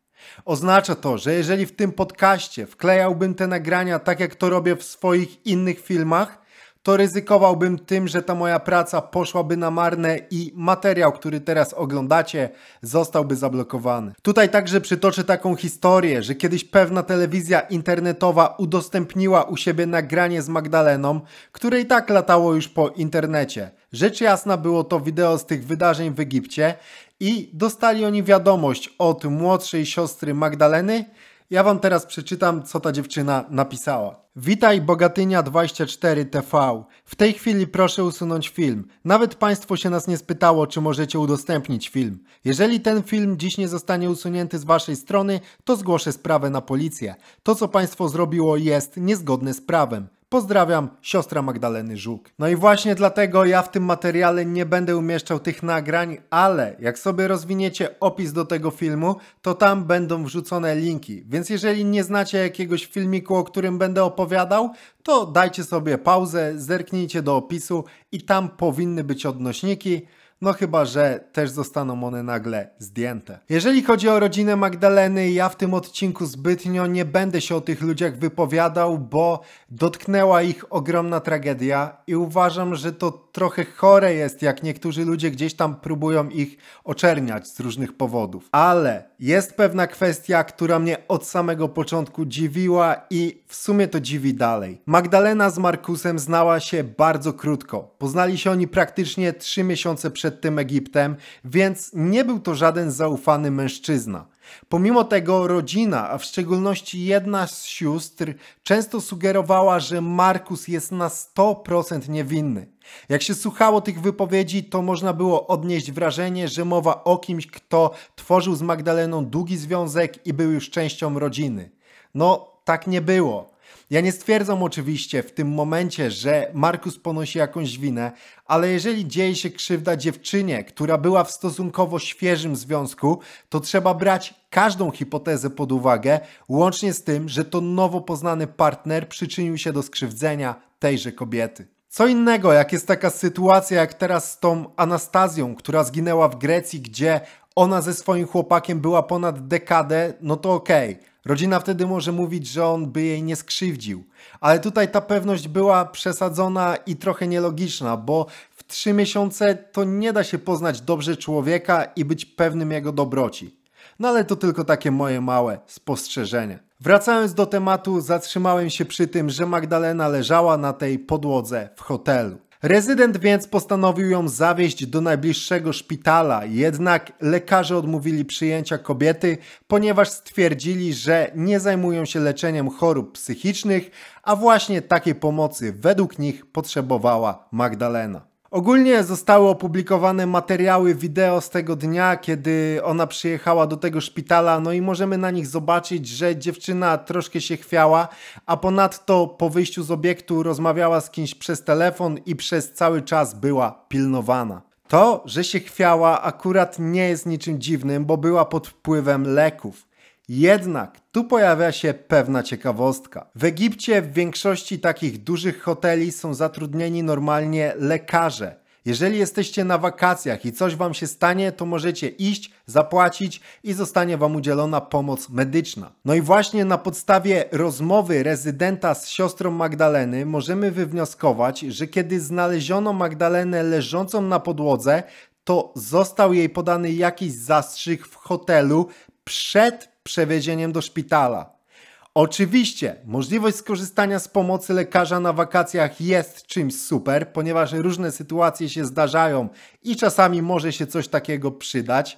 Oznacza to, że jeżeli w tym podcaście wklejałbym te nagrania tak jak to robię w swoich innych filmach, to ryzykowałbym tym, że ta moja praca poszłaby na marne i materiał, który teraz oglądacie, zostałby zablokowany. Tutaj także przytoczę taką historię, że kiedyś pewna telewizja internetowa udostępniła u siebie nagranie z Magdaleną, które i tak latało już po internecie. Rzecz jasna było to wideo z tych wydarzeń w Egipcie i dostali oni wiadomość od młodszej siostry Magdaleny. Ja wam teraz przeczytam, co ta dziewczyna napisała. Witaj Bogatynia 24 TV. W tej chwili proszę usunąć film. Nawet państwo się nas nie spytało, czy możecie udostępnić film. Jeżeli ten film dziś nie zostanie usunięty z waszej strony, to zgłoszę sprawę na policję. To co państwo zrobiło jest niezgodne z prawem. Pozdrawiam, siostra Magdaleny Żuk. No i właśnie dlatego ja w tym materiale nie będę umieszczał tych nagrań, ale jak sobie rozwiniecie opis do tego filmu, to tam będą wrzucone linki. Więc jeżeli nie znacie jakiegoś filmiku, o którym będę opowiadał, to dajcie sobie pauzę, zerknijcie do opisu i tam powinny być odnośniki no chyba, że też zostaną one nagle zdjęte. Jeżeli chodzi o rodzinę Magdaleny, ja w tym odcinku zbytnio nie będę się o tych ludziach wypowiadał, bo dotknęła ich ogromna tragedia i uważam, że to trochę chore jest, jak niektórzy ludzie gdzieś tam próbują ich oczerniać z różnych powodów. Ale jest pewna kwestia, która mnie od samego początku dziwiła i w sumie to dziwi dalej. Magdalena z Markusem znała się bardzo krótko. Poznali się oni praktycznie trzy miesiące przed tym Egiptem, więc nie był to żaden zaufany mężczyzna. Pomimo tego rodzina, a w szczególności jedna z sióstr, często sugerowała, że Markus jest na 100% niewinny. Jak się słuchało tych wypowiedzi, to można było odnieść wrażenie, że mowa o kimś, kto tworzył z Magdaleną długi związek i był już częścią rodziny. No, tak nie było. Ja nie stwierdzam oczywiście w tym momencie, że Markus ponosi jakąś winę, ale jeżeli dzieje się krzywda dziewczynie, która była w stosunkowo świeżym związku, to trzeba brać każdą hipotezę pod uwagę, łącznie z tym, że to nowo poznany partner przyczynił się do skrzywdzenia tejże kobiety. Co innego, jak jest taka sytuacja jak teraz z tą Anastazją, która zginęła w Grecji, gdzie ona ze swoim chłopakiem była ponad dekadę, no to okej. Okay. Rodzina wtedy może mówić, że on by jej nie skrzywdził. Ale tutaj ta pewność była przesadzona i trochę nielogiczna, bo w trzy miesiące to nie da się poznać dobrze człowieka i być pewnym jego dobroci. No ale to tylko takie moje małe spostrzeżenie. Wracając do tematu, zatrzymałem się przy tym, że Magdalena leżała na tej podłodze w hotelu. Rezydent więc postanowił ją zawieźć do najbliższego szpitala, jednak lekarze odmówili przyjęcia kobiety, ponieważ stwierdzili, że nie zajmują się leczeniem chorób psychicznych, a właśnie takiej pomocy według nich potrzebowała Magdalena. Ogólnie zostały opublikowane materiały wideo z tego dnia, kiedy ona przyjechała do tego szpitala, no i możemy na nich zobaczyć, że dziewczyna troszkę się chwiała, a ponadto po wyjściu z obiektu rozmawiała z kimś przez telefon i przez cały czas była pilnowana. To, że się chwiała, akurat nie jest niczym dziwnym, bo była pod wpływem leków. Jednak tu pojawia się pewna ciekawostka. W Egipcie w większości takich dużych hoteli są zatrudnieni normalnie lekarze. Jeżeli jesteście na wakacjach i coś Wam się stanie, to możecie iść, zapłacić i zostanie Wam udzielona pomoc medyczna. No i właśnie na podstawie rozmowy rezydenta z siostrą Magdaleny możemy wywnioskować, że kiedy znaleziono Magdalenę leżącą na podłodze, to został jej podany jakiś zastrzyk w hotelu przed przewiezieniem do szpitala. Oczywiście, możliwość skorzystania z pomocy lekarza na wakacjach jest czymś super, ponieważ różne sytuacje się zdarzają i czasami może się coś takiego przydać,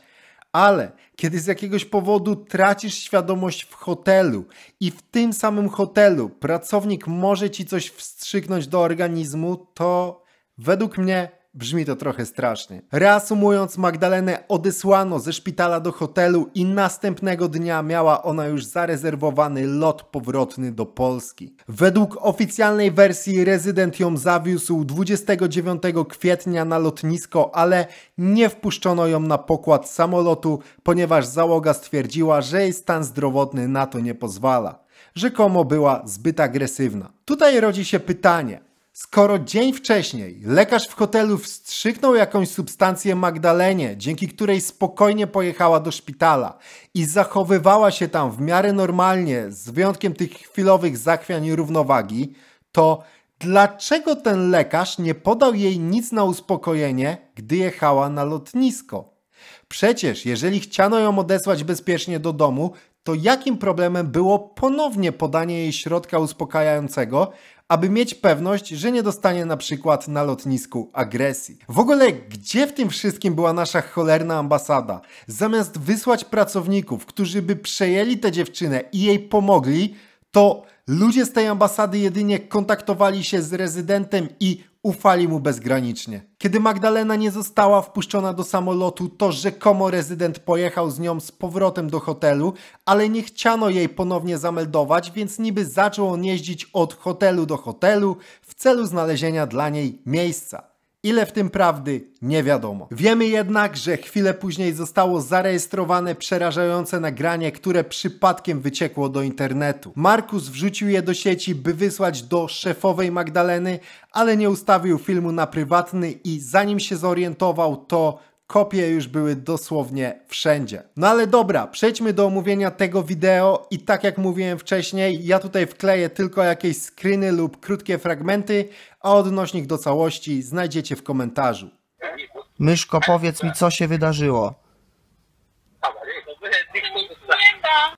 ale kiedy z jakiegoś powodu tracisz świadomość w hotelu i w tym samym hotelu pracownik może ci coś wstrzyknąć do organizmu, to według mnie Brzmi to trochę strasznie. Reasumując, Magdalenę odesłano ze szpitala do hotelu i następnego dnia miała ona już zarezerwowany lot powrotny do Polski. Według oficjalnej wersji rezydent ją zawiózł 29 kwietnia na lotnisko, ale nie wpuszczono ją na pokład samolotu, ponieważ załoga stwierdziła, że jej stan zdrowotny na to nie pozwala rzekomo była zbyt agresywna. Tutaj rodzi się pytanie, Skoro dzień wcześniej lekarz w hotelu wstrzyknął jakąś substancję Magdalenie, dzięki której spokojnie pojechała do szpitala i zachowywała się tam w miarę normalnie, z wyjątkiem tych chwilowych zachwiań równowagi, to dlaczego ten lekarz nie podał jej nic na uspokojenie, gdy jechała na lotnisko? Przecież jeżeli chciano ją odesłać bezpiecznie do domu, to jakim problemem było ponownie podanie jej środka uspokajającego, aby mieć pewność, że nie dostanie na przykład na lotnisku agresji. W ogóle gdzie w tym wszystkim była nasza cholerna ambasada? Zamiast wysłać pracowników, którzy by przejęli tę dziewczynę i jej pomogli, to ludzie z tej ambasady jedynie kontaktowali się z rezydentem i Ufali mu bezgranicznie. Kiedy Magdalena nie została wpuszczona do samolotu, to rzekomo rezydent pojechał z nią z powrotem do hotelu, ale nie chciano jej ponownie zameldować, więc niby zaczął on jeździć od hotelu do hotelu w celu znalezienia dla niej miejsca. Ile w tym prawdy, nie wiadomo. Wiemy jednak, że chwilę później zostało zarejestrowane przerażające nagranie, które przypadkiem wyciekło do internetu. Markus wrzucił je do sieci, by wysłać do szefowej Magdaleny, ale nie ustawił filmu na prywatny i zanim się zorientował, to Kopie już były dosłownie wszędzie. No ale dobra, przejdźmy do omówienia tego wideo i tak jak mówiłem wcześniej, ja tutaj wkleję tylko jakieś screeny lub krótkie fragmenty, a odnośnik do całości znajdziecie w komentarzu. Myszko, powiedz mi, co się wydarzyło.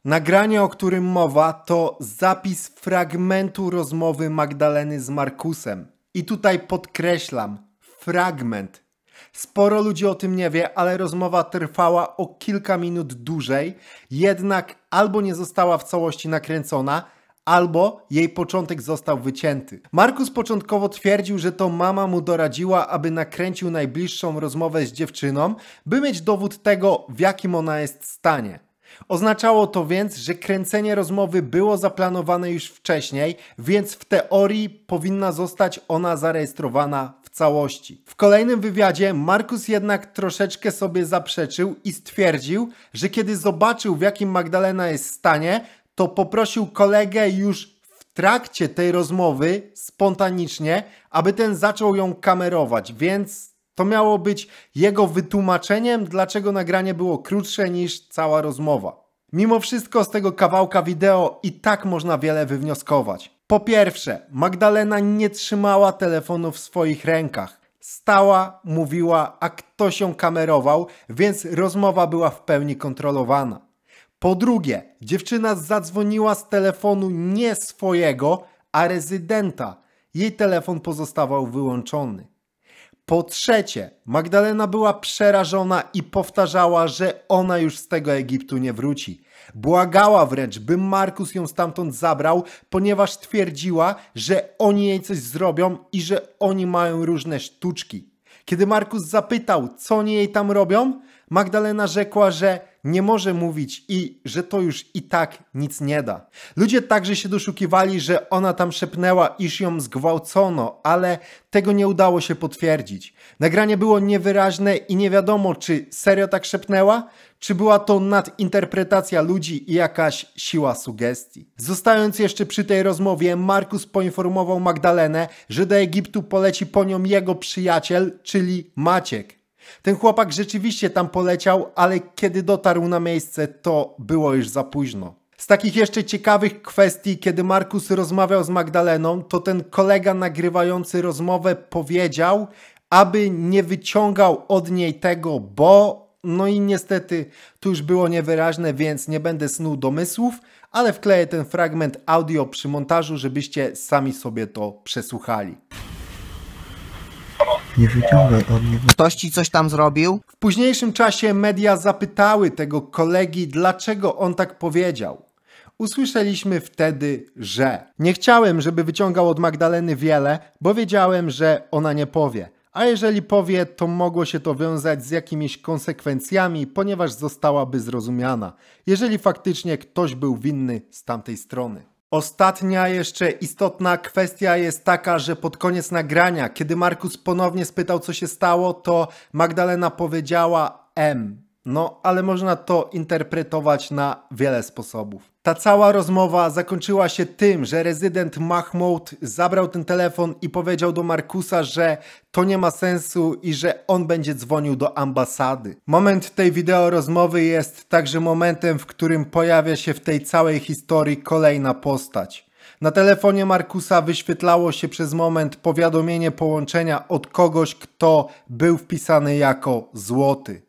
Nagranie, o którym mowa, to zapis fragmentu rozmowy Magdaleny z Markusem. I tutaj podkreślam, fragment, Sporo ludzi o tym nie wie, ale rozmowa trwała o kilka minut dłużej, jednak albo nie została w całości nakręcona, albo jej początek został wycięty. Markus początkowo twierdził, że to mama mu doradziła, aby nakręcił najbliższą rozmowę z dziewczyną, by mieć dowód tego, w jakim ona jest stanie. Oznaczało to więc, że kręcenie rozmowy było zaplanowane już wcześniej, więc w teorii powinna zostać ona zarejestrowana całości. W kolejnym wywiadzie Markus jednak troszeczkę sobie zaprzeczył i stwierdził, że kiedy zobaczył w jakim Magdalena jest stanie, to poprosił kolegę już w trakcie tej rozmowy spontanicznie, aby ten zaczął ją kamerować, więc to miało być jego wytłumaczeniem, dlaczego nagranie było krótsze niż cała rozmowa. Mimo wszystko z tego kawałka wideo i tak można wiele wywnioskować. Po pierwsze, Magdalena nie trzymała telefonu w swoich rękach. Stała, mówiła, a ktoś ją kamerował, więc rozmowa była w pełni kontrolowana. Po drugie, dziewczyna zadzwoniła z telefonu nie swojego, a rezydenta. Jej telefon pozostawał wyłączony. Po trzecie, Magdalena była przerażona i powtarzała, że ona już z tego Egiptu nie wróci. Błagała wręcz, by Markus ją stamtąd zabrał, ponieważ twierdziła, że oni jej coś zrobią i że oni mają różne sztuczki. Kiedy Markus zapytał, co oni jej tam robią, Magdalena rzekła, że nie może mówić i że to już i tak nic nie da. Ludzie także się doszukiwali, że ona tam szepnęła, iż ją zgwałcono, ale tego nie udało się potwierdzić. Nagranie było niewyraźne i nie wiadomo, czy serio tak szepnęła, czy była to nadinterpretacja ludzi i jakaś siła sugestii. Zostając jeszcze przy tej rozmowie, Markus poinformował Magdalenę, że do Egiptu poleci po nią jego przyjaciel, czyli Maciek. Ten chłopak rzeczywiście tam poleciał, ale kiedy dotarł na miejsce, to było już za późno. Z takich jeszcze ciekawych kwestii, kiedy Markus rozmawiał z Magdaleną, to ten kolega nagrywający rozmowę powiedział, aby nie wyciągał od niej tego, bo. No i niestety to już było niewyraźne, więc nie będę snuł domysłów, ale wkleję ten fragment audio przy montażu, żebyście sami sobie to przesłuchali. Nie wyciągaj od niego. Ktoś ci coś tam zrobił? W późniejszym czasie media zapytały tego kolegi, dlaczego on tak powiedział. Usłyszeliśmy wtedy, że nie chciałem, żeby wyciągał od Magdaleny wiele, bo wiedziałem, że ona nie powie. A jeżeli powie, to mogło się to wiązać z jakimiś konsekwencjami, ponieważ zostałaby zrozumiana, jeżeli faktycznie ktoś był winny z tamtej strony. Ostatnia jeszcze istotna kwestia jest taka, że pod koniec nagrania, kiedy Markus ponownie spytał, co się stało, to Magdalena powiedziała M. No, ale można to interpretować na wiele sposobów. Ta cała rozmowa zakończyła się tym, że rezydent Mahmoud zabrał ten telefon i powiedział do Markusa, że to nie ma sensu i że on będzie dzwonił do ambasady. Moment tej wideo rozmowy jest także momentem, w którym pojawia się w tej całej historii kolejna postać. Na telefonie Markusa wyświetlało się przez moment powiadomienie połączenia od kogoś, kto był wpisany jako złoty.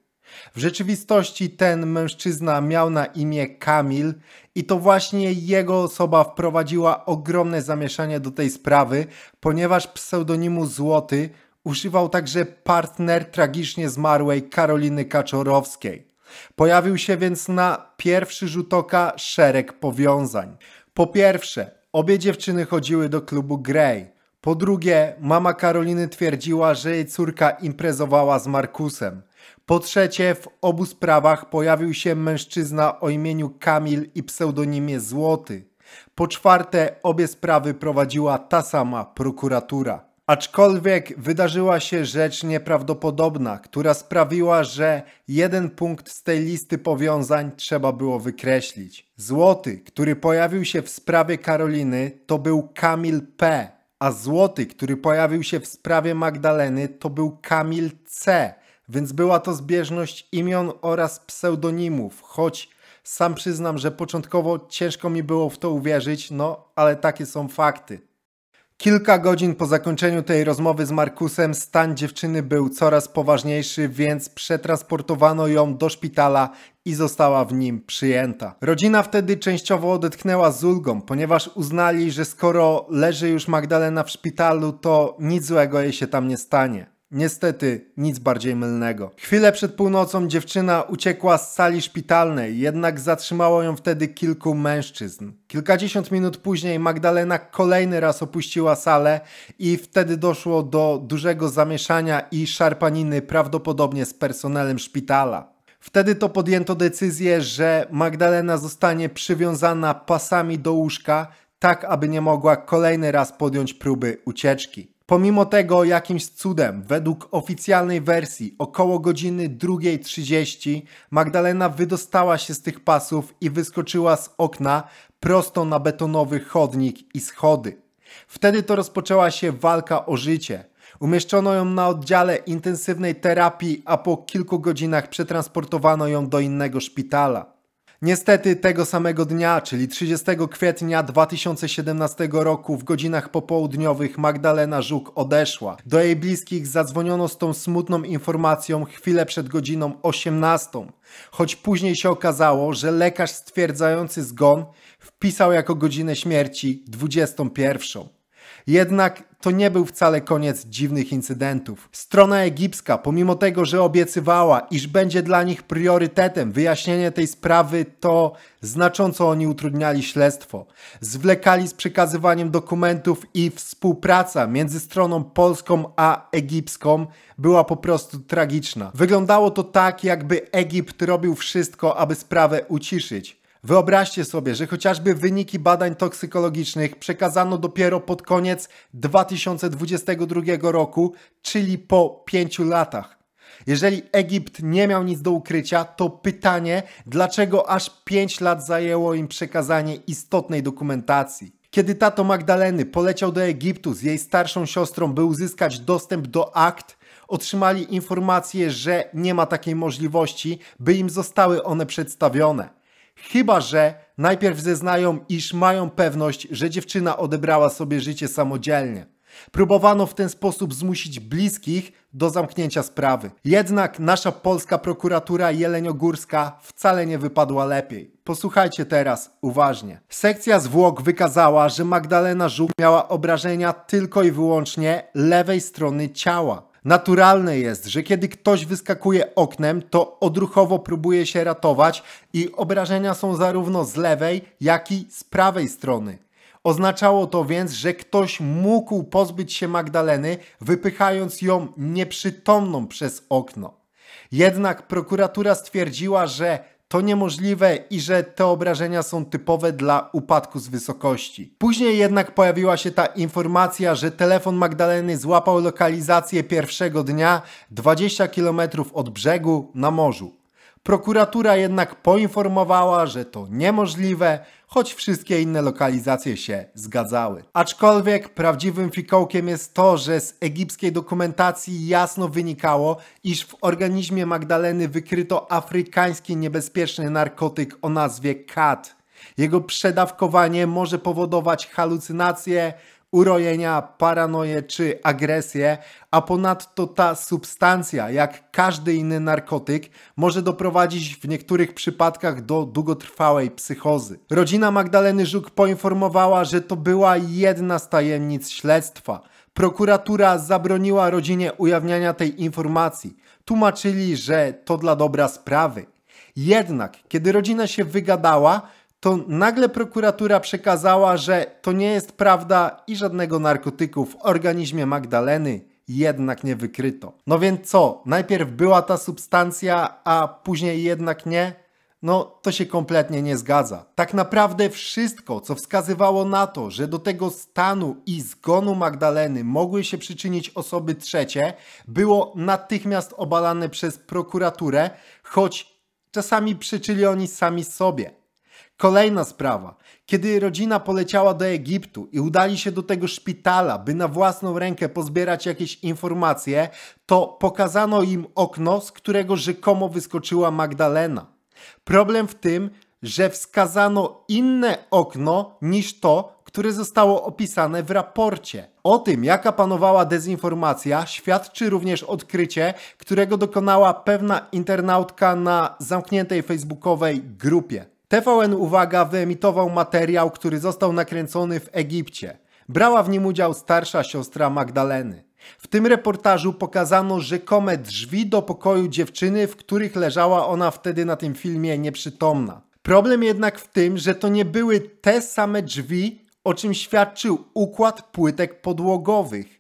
W rzeczywistości ten mężczyzna miał na imię Kamil i to właśnie jego osoba wprowadziła ogromne zamieszanie do tej sprawy, ponieważ pseudonimu Złoty używał także partner tragicznie zmarłej Karoliny Kaczorowskiej. Pojawił się więc na pierwszy rzut oka szereg powiązań. Po pierwsze, obie dziewczyny chodziły do klubu Grey. Po drugie, mama Karoliny twierdziła, że jej córka imprezowała z Markusem. Po trzecie, w obu sprawach pojawił się mężczyzna o imieniu Kamil i pseudonimie Złoty. Po czwarte, obie sprawy prowadziła ta sama prokuratura. Aczkolwiek wydarzyła się rzecz nieprawdopodobna, która sprawiła, że jeden punkt z tej listy powiązań trzeba było wykreślić. Złoty, który pojawił się w sprawie Karoliny, to był Kamil P., a złoty, który pojawił się w sprawie Magdaleny, to był Kamil C więc była to zbieżność imion oraz pseudonimów, choć sam przyznam, że początkowo ciężko mi było w to uwierzyć, no ale takie są fakty. Kilka godzin po zakończeniu tej rozmowy z Markusem stan dziewczyny był coraz poważniejszy, więc przetransportowano ją do szpitala i została w nim przyjęta. Rodzina wtedy częściowo odetchnęła z ulgą, ponieważ uznali, że skoro leży już Magdalena w szpitalu, to nic złego jej się tam nie stanie. Niestety, nic bardziej mylnego. Chwilę przed północą dziewczyna uciekła z sali szpitalnej, jednak zatrzymało ją wtedy kilku mężczyzn. Kilkadziesiąt minut później Magdalena kolejny raz opuściła salę i wtedy doszło do dużego zamieszania i szarpaniny prawdopodobnie z personelem szpitala. Wtedy to podjęto decyzję, że Magdalena zostanie przywiązana pasami do łóżka, tak aby nie mogła kolejny raz podjąć próby ucieczki. Pomimo tego jakimś cudem, według oficjalnej wersji, około godziny 2.30 Magdalena wydostała się z tych pasów i wyskoczyła z okna prosto na betonowy chodnik i schody. Wtedy to rozpoczęła się walka o życie. Umieszczono ją na oddziale intensywnej terapii, a po kilku godzinach przetransportowano ją do innego szpitala. Niestety tego samego dnia, czyli 30 kwietnia 2017 roku w godzinach popołudniowych Magdalena Żuk odeszła. Do jej bliskich zadzwoniono z tą smutną informacją chwilę przed godziną 18. Choć później się okazało, że lekarz stwierdzający zgon wpisał jako godzinę śmierci 21. Jednak to nie był wcale koniec dziwnych incydentów. Strona egipska, pomimo tego, że obiecywała, iż będzie dla nich priorytetem wyjaśnienie tej sprawy, to znacząco oni utrudniali śledztwo. Zwlekali z przekazywaniem dokumentów i współpraca między stroną polską a egipską była po prostu tragiczna. Wyglądało to tak, jakby Egipt robił wszystko, aby sprawę uciszyć. Wyobraźcie sobie, że chociażby wyniki badań toksykologicznych przekazano dopiero pod koniec 2022 roku, czyli po pięciu latach. Jeżeli Egipt nie miał nic do ukrycia, to pytanie, dlaczego aż 5 lat zajęło im przekazanie istotnej dokumentacji? Kiedy tato Magdaleny poleciał do Egiptu z jej starszą siostrą, by uzyskać dostęp do akt, otrzymali informację, że nie ma takiej możliwości, by im zostały one przedstawione. Chyba, że najpierw zeznają, iż mają pewność, że dziewczyna odebrała sobie życie samodzielnie. Próbowano w ten sposób zmusić bliskich do zamknięcia sprawy. Jednak nasza polska prokuratura jeleniogórska wcale nie wypadła lepiej. Posłuchajcie teraz uważnie. Sekcja zwłok wykazała, że Magdalena Żuk miała obrażenia tylko i wyłącznie lewej strony ciała. Naturalne jest, że kiedy ktoś wyskakuje oknem, to odruchowo próbuje się ratować i obrażenia są zarówno z lewej, jak i z prawej strony. Oznaczało to więc, że ktoś mógł pozbyć się Magdaleny, wypychając ją nieprzytomną przez okno. Jednak prokuratura stwierdziła, że to niemożliwe i że te obrażenia są typowe dla upadku z wysokości. Później jednak pojawiła się ta informacja, że telefon Magdaleny złapał lokalizację pierwszego dnia 20 km od brzegu na morzu. Prokuratura jednak poinformowała, że to niemożliwe, choć wszystkie inne lokalizacje się zgadzały. Aczkolwiek prawdziwym fikołkiem jest to, że z egipskiej dokumentacji jasno wynikało, iż w organizmie Magdaleny wykryto afrykański niebezpieczny narkotyk o nazwie kat. Jego przedawkowanie może powodować halucynacje, urojenia, paranoję czy agresję, a ponadto ta substancja, jak każdy inny narkotyk, może doprowadzić w niektórych przypadkach do długotrwałej psychozy. Rodzina Magdaleny Żuk poinformowała, że to była jedna z tajemnic śledztwa. Prokuratura zabroniła rodzinie ujawniania tej informacji. Tłumaczyli, że to dla dobra sprawy. Jednak, kiedy rodzina się wygadała, to nagle prokuratura przekazała, że to nie jest prawda i żadnego narkotyku w organizmie Magdaleny jednak nie wykryto. No więc co? Najpierw była ta substancja, a później jednak nie? No, to się kompletnie nie zgadza. Tak naprawdę wszystko, co wskazywało na to, że do tego stanu i zgonu Magdaleny mogły się przyczynić osoby trzecie, było natychmiast obalane przez prokuraturę, choć czasami przyczyli oni sami sobie. Kolejna sprawa. Kiedy rodzina poleciała do Egiptu i udali się do tego szpitala, by na własną rękę pozbierać jakieś informacje, to pokazano im okno, z którego rzekomo wyskoczyła Magdalena. Problem w tym, że wskazano inne okno niż to, które zostało opisane w raporcie. O tym, jaka panowała dezinformacja, świadczy również odkrycie, którego dokonała pewna internautka na zamkniętej facebookowej grupie. TVN, uwaga, wyemitował materiał, który został nakręcony w Egipcie. Brała w nim udział starsza siostra Magdaleny. W tym reportażu pokazano rzekome drzwi do pokoju dziewczyny, w których leżała ona wtedy na tym filmie nieprzytomna. Problem jednak w tym, że to nie były te same drzwi, o czym świadczył układ płytek podłogowych.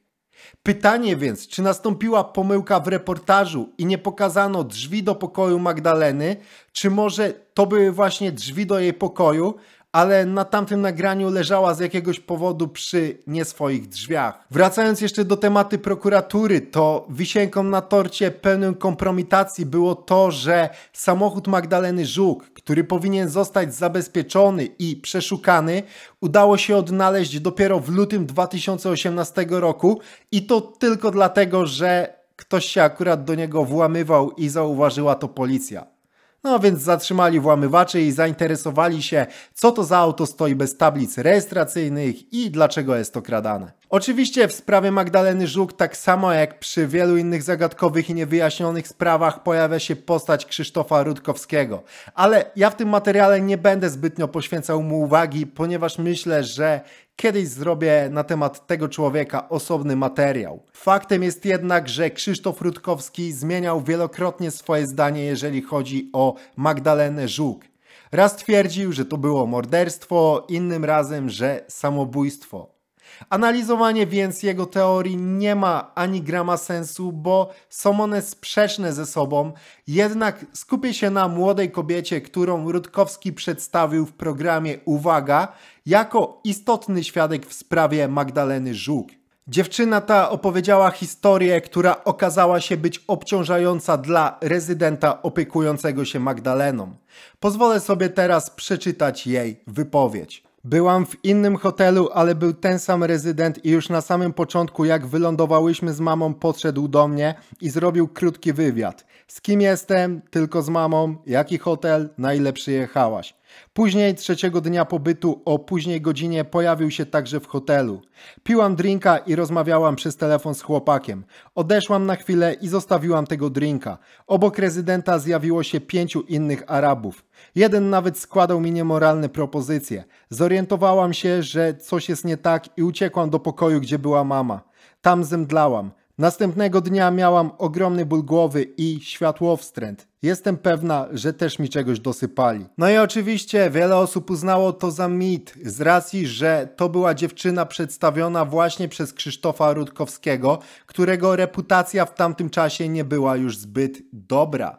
Pytanie więc, czy nastąpiła pomyłka w reportażu i nie pokazano drzwi do pokoju Magdaleny, czy może to były właśnie drzwi do jej pokoju, ale na tamtym nagraniu leżała z jakiegoś powodu przy nie swoich drzwiach. Wracając jeszcze do tematy prokuratury, to wisienką na torcie pełnym kompromitacji było to, że samochód Magdaleny Żuk, który powinien zostać zabezpieczony i przeszukany, udało się odnaleźć dopiero w lutym 2018 roku i to tylko dlatego, że ktoś się akurat do niego włamywał i zauważyła to policja. No więc zatrzymali włamywaczy i zainteresowali się, co to za auto stoi bez tablic rejestracyjnych i dlaczego jest to kradane. Oczywiście w sprawie Magdaleny Żuk, tak samo jak przy wielu innych zagadkowych i niewyjaśnionych sprawach, pojawia się postać Krzysztofa Rudkowskiego. Ale ja w tym materiale nie będę zbytnio poświęcał mu uwagi, ponieważ myślę, że Kiedyś zrobię na temat tego człowieka osobny materiał. Faktem jest jednak, że Krzysztof Rutkowski zmieniał wielokrotnie swoje zdanie, jeżeli chodzi o Magdalenę Żuk. Raz twierdził, że to było morderstwo, innym razem, że samobójstwo. Analizowanie więc jego teorii nie ma ani grama sensu, bo są one sprzeczne ze sobą. Jednak skupię się na młodej kobiecie, którą Rutkowski przedstawił w programie Uwaga jako istotny świadek w sprawie Magdaleny Żuk. Dziewczyna ta opowiedziała historię, która okazała się być obciążająca dla rezydenta opiekującego się Magdaleną. Pozwolę sobie teraz przeczytać jej wypowiedź. Byłam w innym hotelu, ale był ten sam rezydent i już na samym początku, jak wylądowałyśmy z mamą, podszedł do mnie i zrobił krótki wywiad z kim jestem, tylko z mamą, jaki hotel, na ile przyjechałaś. Później trzeciego dnia pobytu o późnej godzinie pojawił się także w hotelu. Piłam drinka i rozmawiałam przez telefon z chłopakiem. Odeszłam na chwilę i zostawiłam tego drinka. Obok rezydenta zjawiło się pięciu innych Arabów. Jeden nawet składał mi niemoralne propozycje. Zorientowałam się, że coś jest nie tak i uciekłam do pokoju, gdzie była mama. Tam zemdlałam. Następnego dnia miałam ogromny ból głowy i światłowstręt. Jestem pewna, że też mi czegoś dosypali. No i oczywiście wiele osób uznało to za mit, z racji, że to była dziewczyna przedstawiona właśnie przez Krzysztofa Rutkowskiego, którego reputacja w tamtym czasie nie była już zbyt dobra.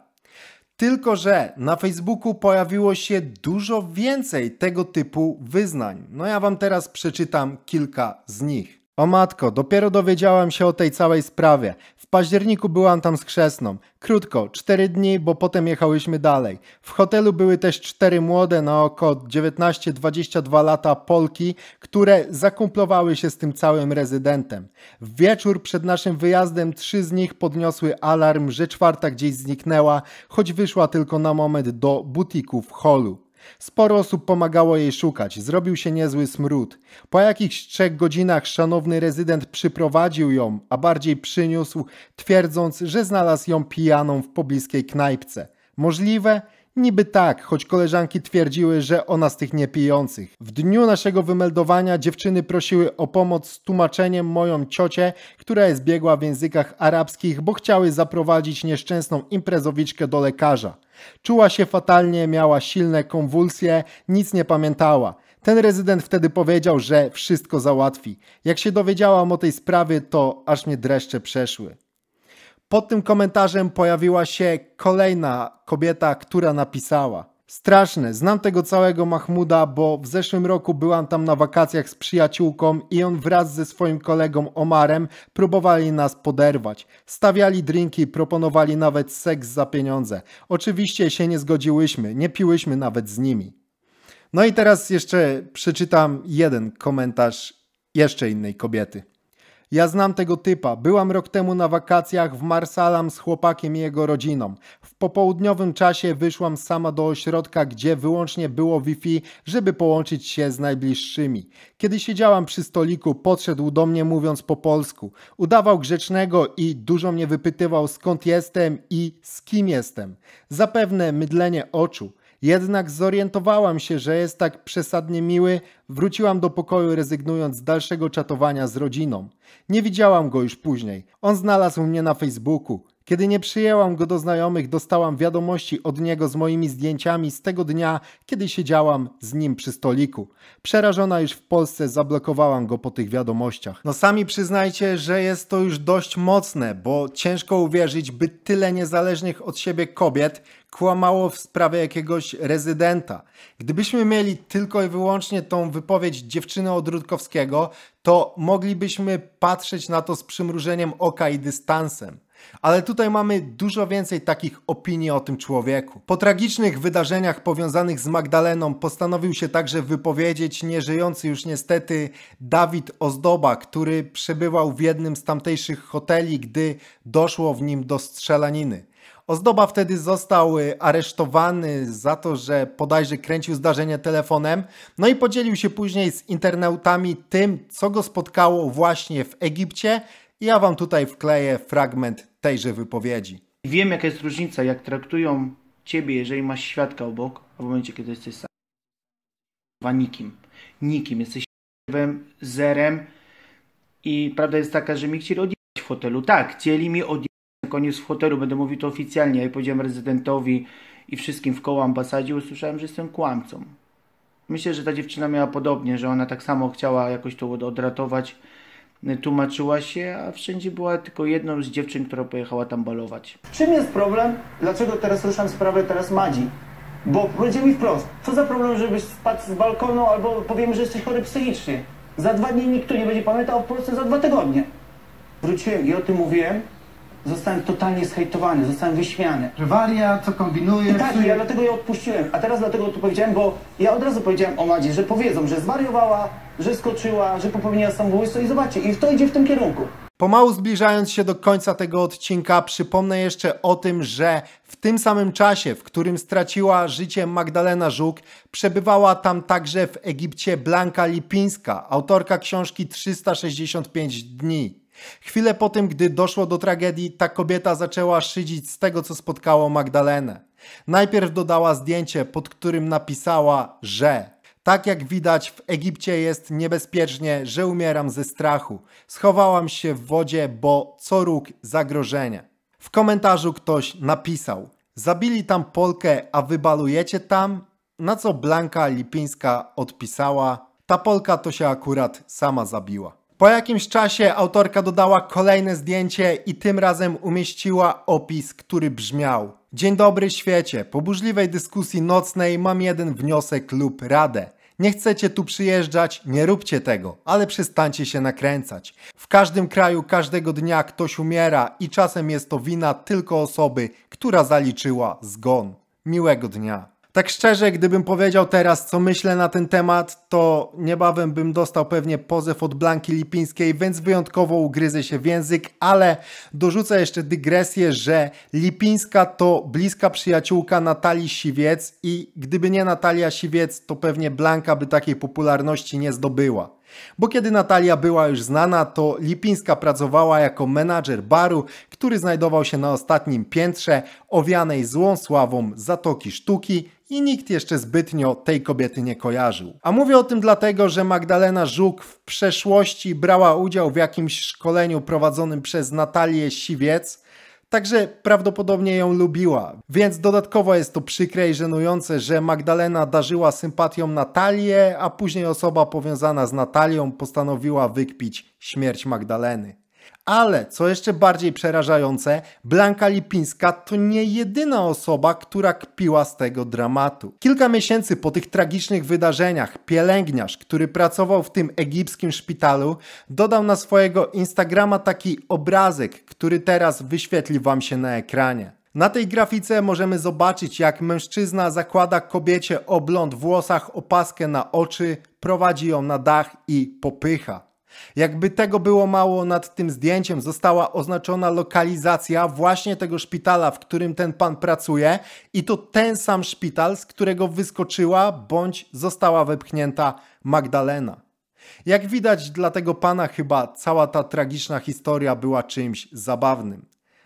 Tylko, że na Facebooku pojawiło się dużo więcej tego typu wyznań. No ja wam teraz przeczytam kilka z nich. O matko, dopiero dowiedziałam się o tej całej sprawie. W październiku byłam tam z krzesną. Krótko, cztery dni, bo potem jechałyśmy dalej. W hotelu były też cztery młode na około 19-22 lata Polki, które zakumplowały się z tym całym rezydentem. W wieczór przed naszym wyjazdem trzy z nich podniosły alarm, że czwarta gdzieś zniknęła, choć wyszła tylko na moment do butiku w holu. Sporo osób pomagało jej szukać, zrobił się niezły smród. Po jakichś trzech godzinach szanowny rezydent przyprowadził ją, a bardziej przyniósł, twierdząc, że znalazł ją pijaną w pobliskiej knajpce. Możliwe? Niby tak, choć koleżanki twierdziły, że ona z tych niepijących. W dniu naszego wymeldowania dziewczyny prosiły o pomoc z tłumaczeniem moją ciocie, która jest biegła w językach arabskich, bo chciały zaprowadzić nieszczęsną imprezowiczkę do lekarza. Czuła się fatalnie, miała silne konwulsje, nic nie pamiętała. Ten rezydent wtedy powiedział, że wszystko załatwi. Jak się dowiedziałam o tej sprawie, to aż mnie dreszcze przeszły. Pod tym komentarzem pojawiła się kolejna kobieta, która napisała: Straszne. Znam tego całego Mahmuda, bo w zeszłym roku byłam tam na wakacjach z przyjaciółką i on wraz ze swoim kolegą Omarem próbowali nas poderwać. Stawiali drinki, proponowali nawet seks za pieniądze. Oczywiście się nie zgodziłyśmy, nie piłyśmy nawet z nimi. No i teraz jeszcze przeczytam jeden komentarz jeszcze innej kobiety. Ja znam tego typa. Byłam rok temu na wakacjach w Marsalam z chłopakiem i jego rodziną. W popołudniowym czasie wyszłam sama do ośrodka, gdzie wyłącznie było Wi-Fi, żeby połączyć się z najbliższymi. Kiedy siedziałam przy stoliku, podszedł do mnie mówiąc po polsku. Udawał grzecznego i dużo mnie wypytywał skąd jestem i z kim jestem. Zapewne mydlenie oczu. Jednak zorientowałam się, że jest tak przesadnie miły, wróciłam do pokoju rezygnując z dalszego czatowania z rodziną. Nie widziałam go już później. On znalazł mnie na Facebooku. Kiedy nie przyjęłam go do znajomych, dostałam wiadomości od niego z moimi zdjęciami z tego dnia, kiedy siedziałam z nim przy stoliku. Przerażona już w Polsce zablokowałam go po tych wiadomościach. No sami przyznajcie, że jest to już dość mocne, bo ciężko uwierzyć, by tyle niezależnych od siebie kobiet kłamało w sprawie jakiegoś rezydenta. Gdybyśmy mieli tylko i wyłącznie tą wypowiedź dziewczyny od Rutkowskiego, to moglibyśmy patrzeć na to z przymrużeniem oka i dystansem. Ale tutaj mamy dużo więcej takich opinii o tym człowieku. Po tragicznych wydarzeniach powiązanych z Magdaleną postanowił się także wypowiedzieć nieżyjący już niestety Dawid Ozdoba, który przebywał w jednym z tamtejszych hoteli, gdy doszło w nim do strzelaniny. Ozdoba wtedy został y, aresztowany za to, że podajże kręcił zdarzenie telefonem, no i podzielił się później z internautami tym, co go spotkało właśnie w Egipcie ja Wam tutaj wkleję fragment tejże wypowiedzi. Wiem, jaka jest różnica, jak traktują Ciebie, jeżeli masz świadka obok, a w momencie, kiedy jesteś sam. Chyba nikim. Nikim. Jesteś zerem i prawda jest taka, że mi chcieli odjechać w fotelu. Tak, chcieli mi odjechać na koniec w fotelu. Będę mówił to oficjalnie. Ja powiedziałem rezydentowi i wszystkim w koło ambasadzie. Usłyszałem, że jestem kłamcą. Myślę, że ta dziewczyna miała podobnie, że ona tak samo chciała jakoś to odratować tłumaczyła się, a wszędzie była tylko jedną z dziewczyn, która pojechała tam balować. Czym jest problem? Dlaczego teraz ruszam sprawę teraz Madzi? Bo powiedział mi wprost, co za problem, żebyś spadł z balkonu albo powiemy, że jesteś chory psychicznie. Za dwa dni nikt tu nie będzie pamiętał, a w Polsce za dwa tygodnie. Wróciłem i o tym mówiłem Zostałem totalnie zhejtowany, zostałem wyśmiany. Że waria, co kombinuje. I tak, ja dlatego ją odpuściłem. A teraz dlatego to powiedziałem, bo ja od razu powiedziałem o Madzie, że powiedzą, że zwariowała, że skoczyła, że popełniła samobójstwo i zobaczcie, i to idzie w tym kierunku. Pomału zbliżając się do końca tego odcinka, przypomnę jeszcze o tym, że w tym samym czasie, w którym straciła życie Magdalena Żuk, przebywała tam także w Egipcie Blanka Lipińska, autorka książki 365 dni. Chwilę po tym, gdy doszło do tragedii, ta kobieta zaczęła szydzić z tego, co spotkało Magdalenę. Najpierw dodała zdjęcie, pod którym napisała, że tak jak widać, w Egipcie jest niebezpiecznie, że umieram ze strachu. Schowałam się w wodzie, bo co róg zagrożenie. W komentarzu ktoś napisał: Zabili tam Polkę, a wybalujecie tam? Na co Blanka Lipińska odpisała: Ta Polka to się akurat sama zabiła. Po jakimś czasie autorka dodała kolejne zdjęcie i tym razem umieściła opis, który brzmiał: Dzień dobry świecie. Po burzliwej dyskusji nocnej mam jeden wniosek lub radę. Nie chcecie tu przyjeżdżać, nie róbcie tego, ale przestańcie się nakręcać. W każdym kraju każdego dnia ktoś umiera i czasem jest to wina tylko osoby, która zaliczyła zgon. Miłego dnia. Tak szczerze, gdybym powiedział teraz, co myślę na ten temat, to niebawem bym dostał pewnie pozew od Blanki Lipińskiej, więc wyjątkowo ugryzę się w język, ale dorzucę jeszcze dygresję, że Lipińska to bliska przyjaciółka Natalii Siwiec i gdyby nie Natalia Siwiec, to pewnie Blanka by takiej popularności nie zdobyła. Bo kiedy Natalia była już znana, to Lipińska pracowała jako menadżer baru, który znajdował się na ostatnim piętrze owianej złą sławą Zatoki Sztuki i nikt jeszcze zbytnio tej kobiety nie kojarzył. A mówię o tym dlatego, że Magdalena Żuk w przeszłości brała udział w jakimś szkoleniu prowadzonym przez Natalię Siwiec, także prawdopodobnie ją lubiła. Więc dodatkowo jest to przykre i żenujące, że Magdalena darzyła sympatią Natalię, a później osoba powiązana z Natalią postanowiła wykpić śmierć Magdaleny. Ale co jeszcze bardziej przerażające, Blanka Lipińska to nie jedyna osoba, która kpiła z tego dramatu. Kilka miesięcy po tych tragicznych wydarzeniach pielęgniarz, który pracował w tym egipskim szpitalu, dodał na swojego Instagrama taki obrazek, który teraz wyświetli wam się na ekranie. Na tej grafice możemy zobaczyć, jak mężczyzna zakłada kobiecie obląd w włosach opaskę na oczy, prowadzi ją na dach i popycha. Jakby tego było mało, nad tym zdjęciem została oznaczona lokalizacja właśnie tego szpitala, w którym ten pan pracuje, i to ten sam szpital, z którego wyskoczyła bądź została wepchnięta Magdalena. Jak widać, dla tego pana chyba cała ta tragiczna historia była czymś zabawnym.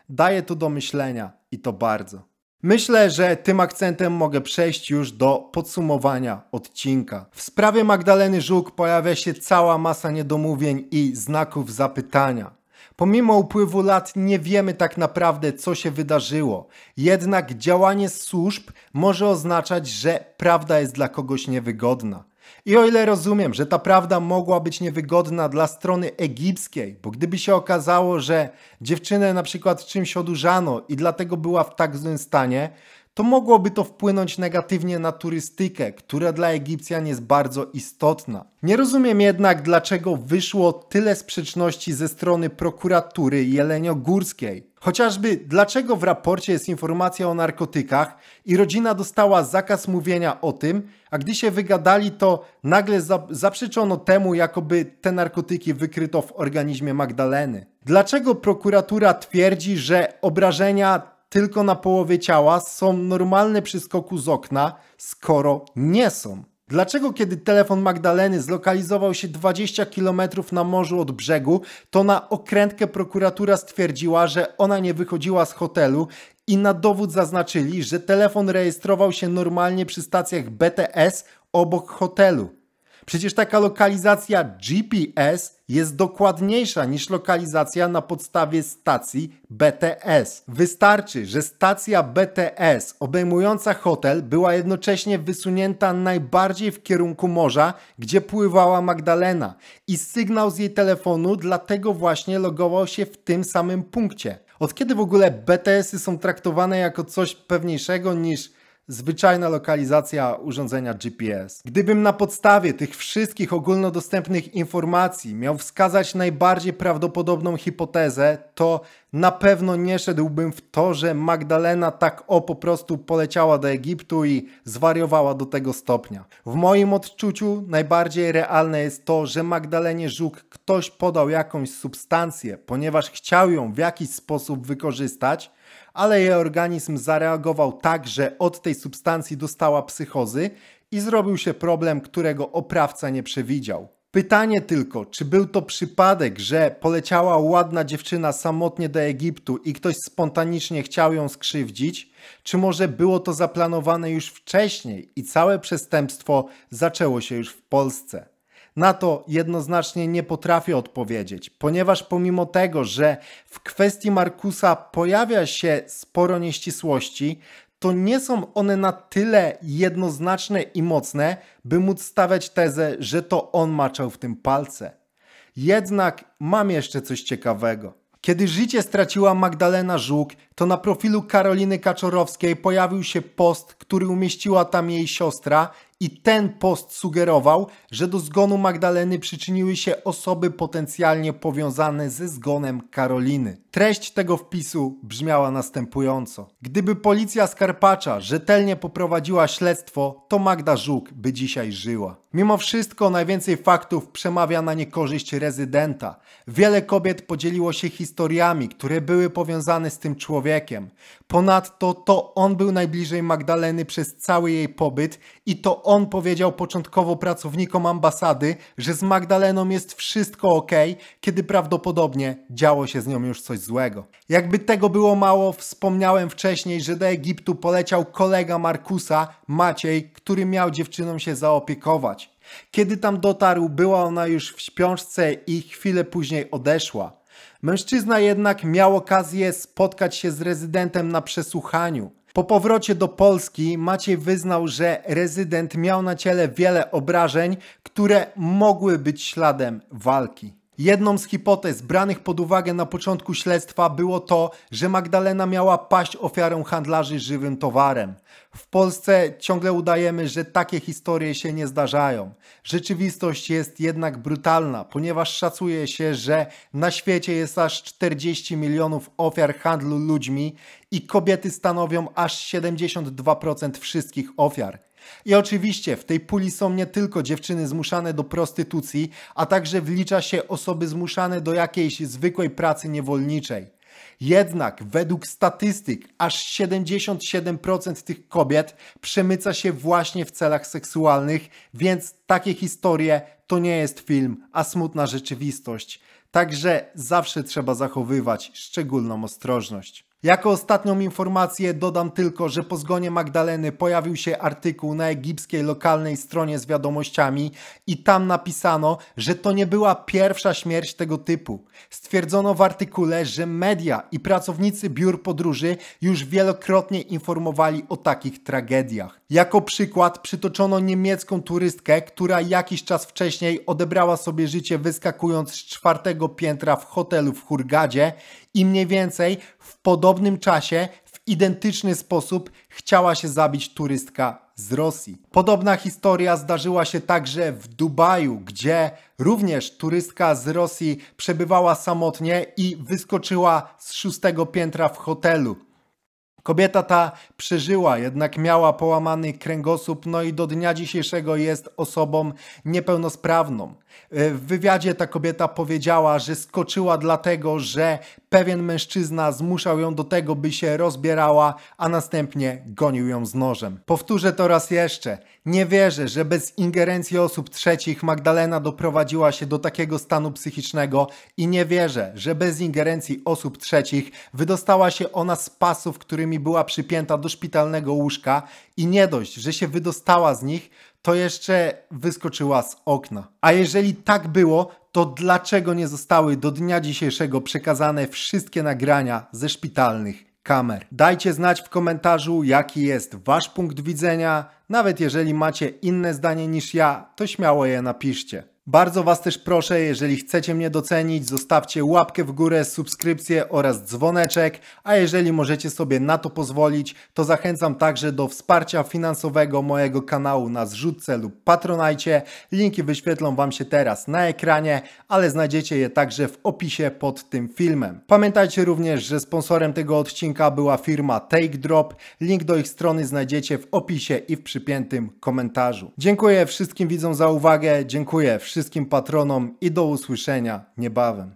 Daje to do myślenia i to bardzo. Myślę, że tym akcentem mogę przejść już do podsumowania odcinka. W sprawie Magdaleny Żuk pojawia się cała masa niedomówień i znaków zapytania. Pomimo upływu lat nie wiemy tak naprawdę, co się wydarzyło. Jednak działanie służb może oznaczać, że prawda jest dla kogoś niewygodna. I o ile rozumiem, że ta prawda mogła być niewygodna dla strony egipskiej, bo gdyby się okazało, że dziewczynę na przykład czymś odurzano i dlatego była w tak złym stanie, to mogłoby to wpłynąć negatywnie na turystykę, która dla Egipcjan jest bardzo istotna. Nie rozumiem jednak, dlaczego wyszło tyle sprzeczności ze strony prokuratury jeleniogórskiej. Chociażby dlaczego w raporcie jest informacja o narkotykach i rodzina dostała zakaz mówienia o tym, a gdy się wygadali, to nagle zaprzeczono temu, jakoby te narkotyki wykryto w organizmie Magdaleny. Dlaczego prokuratura twierdzi, że obrażenia tylko na połowie ciała są normalne przy skoku z okna, skoro nie są? Dlaczego kiedy telefon Magdaleny zlokalizował się 20 km na morzu od brzegu, to na okrętkę prokuratura stwierdziła, że ona nie wychodziła z hotelu i na dowód zaznaczyli, że telefon rejestrował się normalnie przy stacjach BTS obok hotelu? Przecież taka lokalizacja GPS jest dokładniejsza niż lokalizacja na podstawie stacji BTS. Wystarczy, że stacja BTS obejmująca hotel była jednocześnie wysunięta najbardziej w kierunku morza, gdzie pływała Magdalena i sygnał z jej telefonu dlatego właśnie logował się w tym samym punkcie. Od kiedy w ogóle BTS-y są traktowane jako coś pewniejszego niż zwyczajna lokalizacja urządzenia GPS. Gdybym na podstawie tych wszystkich ogólnodostępnych informacji miał wskazać najbardziej prawdopodobną hipotezę, to na pewno nie szedłbym w to, że Magdalena tak o po prostu poleciała do Egiptu i zwariowała do tego stopnia. W moim odczuciu najbardziej realne jest to, że Magdalenie Żuk ktoś podał jakąś substancję, ponieważ chciał ją w jakiś sposób wykorzystać, ale jej organizm zareagował tak, że od tej substancji dostała psychozy i zrobił się problem, którego oprawca nie przewidział. Pytanie tylko, czy był to przypadek, że poleciała ładna dziewczyna samotnie do Egiptu i ktoś spontanicznie chciał ją skrzywdzić, czy może było to zaplanowane już wcześniej i całe przestępstwo zaczęło się już w Polsce? Na to jednoznacznie nie potrafię odpowiedzieć, ponieważ pomimo tego, że w kwestii Markusa pojawia się sporo nieścisłości, to nie są one na tyle jednoznaczne i mocne, by móc stawiać tezę, że to on maczał w tym palce. Jednak mam jeszcze coś ciekawego. Kiedy życie straciła Magdalena Żuk, to na profilu Karoliny Kaczorowskiej pojawił się post, który umieściła tam jej siostra i ten post sugerował, że do zgonu Magdaleny przyczyniły się osoby potencjalnie powiązane ze zgonem Karoliny. Treść tego wpisu brzmiała następująco. Gdyby policja Skarpacza rzetelnie poprowadziła śledztwo, to Magda Żuk by dzisiaj żyła. Mimo wszystko najwięcej faktów przemawia na niekorzyść rezydenta. Wiele kobiet podzieliło się historiami, które były powiązane z tym człowiekiem. Ponadto to on był najbliżej Magdaleny przez cały jej pobyt i to on powiedział początkowo pracownikom ambasady, że z Magdaleną jest wszystko ok, kiedy prawdopodobnie działo się z nią już coś złego. Jakby tego było mało, wspomniałem wcześniej, że do Egiptu poleciał kolega Markusa, Maciej, który miał dziewczyną się zaopiekować. Kiedy tam dotarł, była ona już w śpiączce i chwilę później odeszła. Mężczyzna jednak miał okazję spotkać się z rezydentem na przesłuchaniu. Po powrocie do Polski Maciej wyznał, że rezydent miał na ciele wiele obrażeń, które mogły być śladem walki. Jedną z hipotez branych pod uwagę na początku śledztwa było to, że Magdalena miała paść ofiarą handlarzy żywym towarem. W Polsce ciągle udajemy, że takie historie się nie zdarzają. Rzeczywistość jest jednak brutalna, ponieważ szacuje się, że na świecie jest aż 40 milionów ofiar handlu ludźmi i kobiety stanowią aż 72% wszystkich ofiar. I oczywiście w tej puli są nie tylko dziewczyny zmuszane do prostytucji, a także wlicza się osoby zmuszane do jakiejś zwykłej pracy niewolniczej. Jednak według statystyk aż 77% tych kobiet przemyca się właśnie w celach seksualnych, więc takie historie to nie jest film, a smutna rzeczywistość. Także zawsze trzeba zachowywać szczególną ostrożność. Jako ostatnią informację dodam tylko, że po zgonie Magdaleny pojawił się artykuł na egipskiej lokalnej stronie z wiadomościami i tam napisano, że to nie była pierwsza śmierć tego typu. Stwierdzono w artykule, że media i pracownicy biur podróży już wielokrotnie informowali o takich tragediach. Jako przykład przytoczono niemiecką turystkę, która jakiś czas wcześniej odebrała sobie życie wyskakując z czwartego piętra w hotelu w Hurgadzie i mniej więcej w podobnym czasie, w identyczny sposób chciała się zabić turystka z Rosji. Podobna historia zdarzyła się także w Dubaju, gdzie również turystka z Rosji przebywała samotnie i wyskoczyła z szóstego piętra w hotelu. Kobieta ta przeżyła, jednak miała połamany kręgosłup, no i do dnia dzisiejszego jest osobą niepełnosprawną. E, w wywiadzie ta kobieta powiedziała, że skoczyła dlatego, że pewien mężczyzna zmuszał ją do tego, by się rozbierała, a następnie gonił ją z nożem. Powtórzę to raz jeszcze. Nie wierzę, że bez ingerencji osób trzecich Magdalena doprowadziła się do takiego stanu psychicznego i nie wierzę, że bez ingerencji osób trzecich wydostała się ona z pasów, którymi była przypięta do szpitalnego łóżka i nie dość, że się wydostała z nich, to jeszcze wyskoczyła z okna. A jeżeli tak było, to dlaczego nie zostały do dnia dzisiejszego przekazane wszystkie nagrania ze szpitalnych kamer? Dajcie znać w komentarzu, jaki jest Wasz punkt widzenia. Nawet jeżeli macie inne zdanie niż ja, to śmiało je napiszcie. Bardzo Was też proszę, jeżeli chcecie mnie docenić, zostawcie łapkę w górę, subskrypcję oraz dzwoneczek, a jeżeli możecie sobie na to pozwolić, to zachęcam także do wsparcia finansowego mojego kanału na zrzutce lub patronajcie. Linki wyświetlą Wam się teraz na ekranie, ale znajdziecie je także w opisie pod tym filmem. Pamiętajcie również, że sponsorem tego odcinka była firma Take Drop. Link do ich strony znajdziecie w opisie i w przypiętym komentarzu. Dziękuję wszystkim widzom za uwagę, dziękuję wszystkim wszystkim patronom i do usłyszenia niebawem.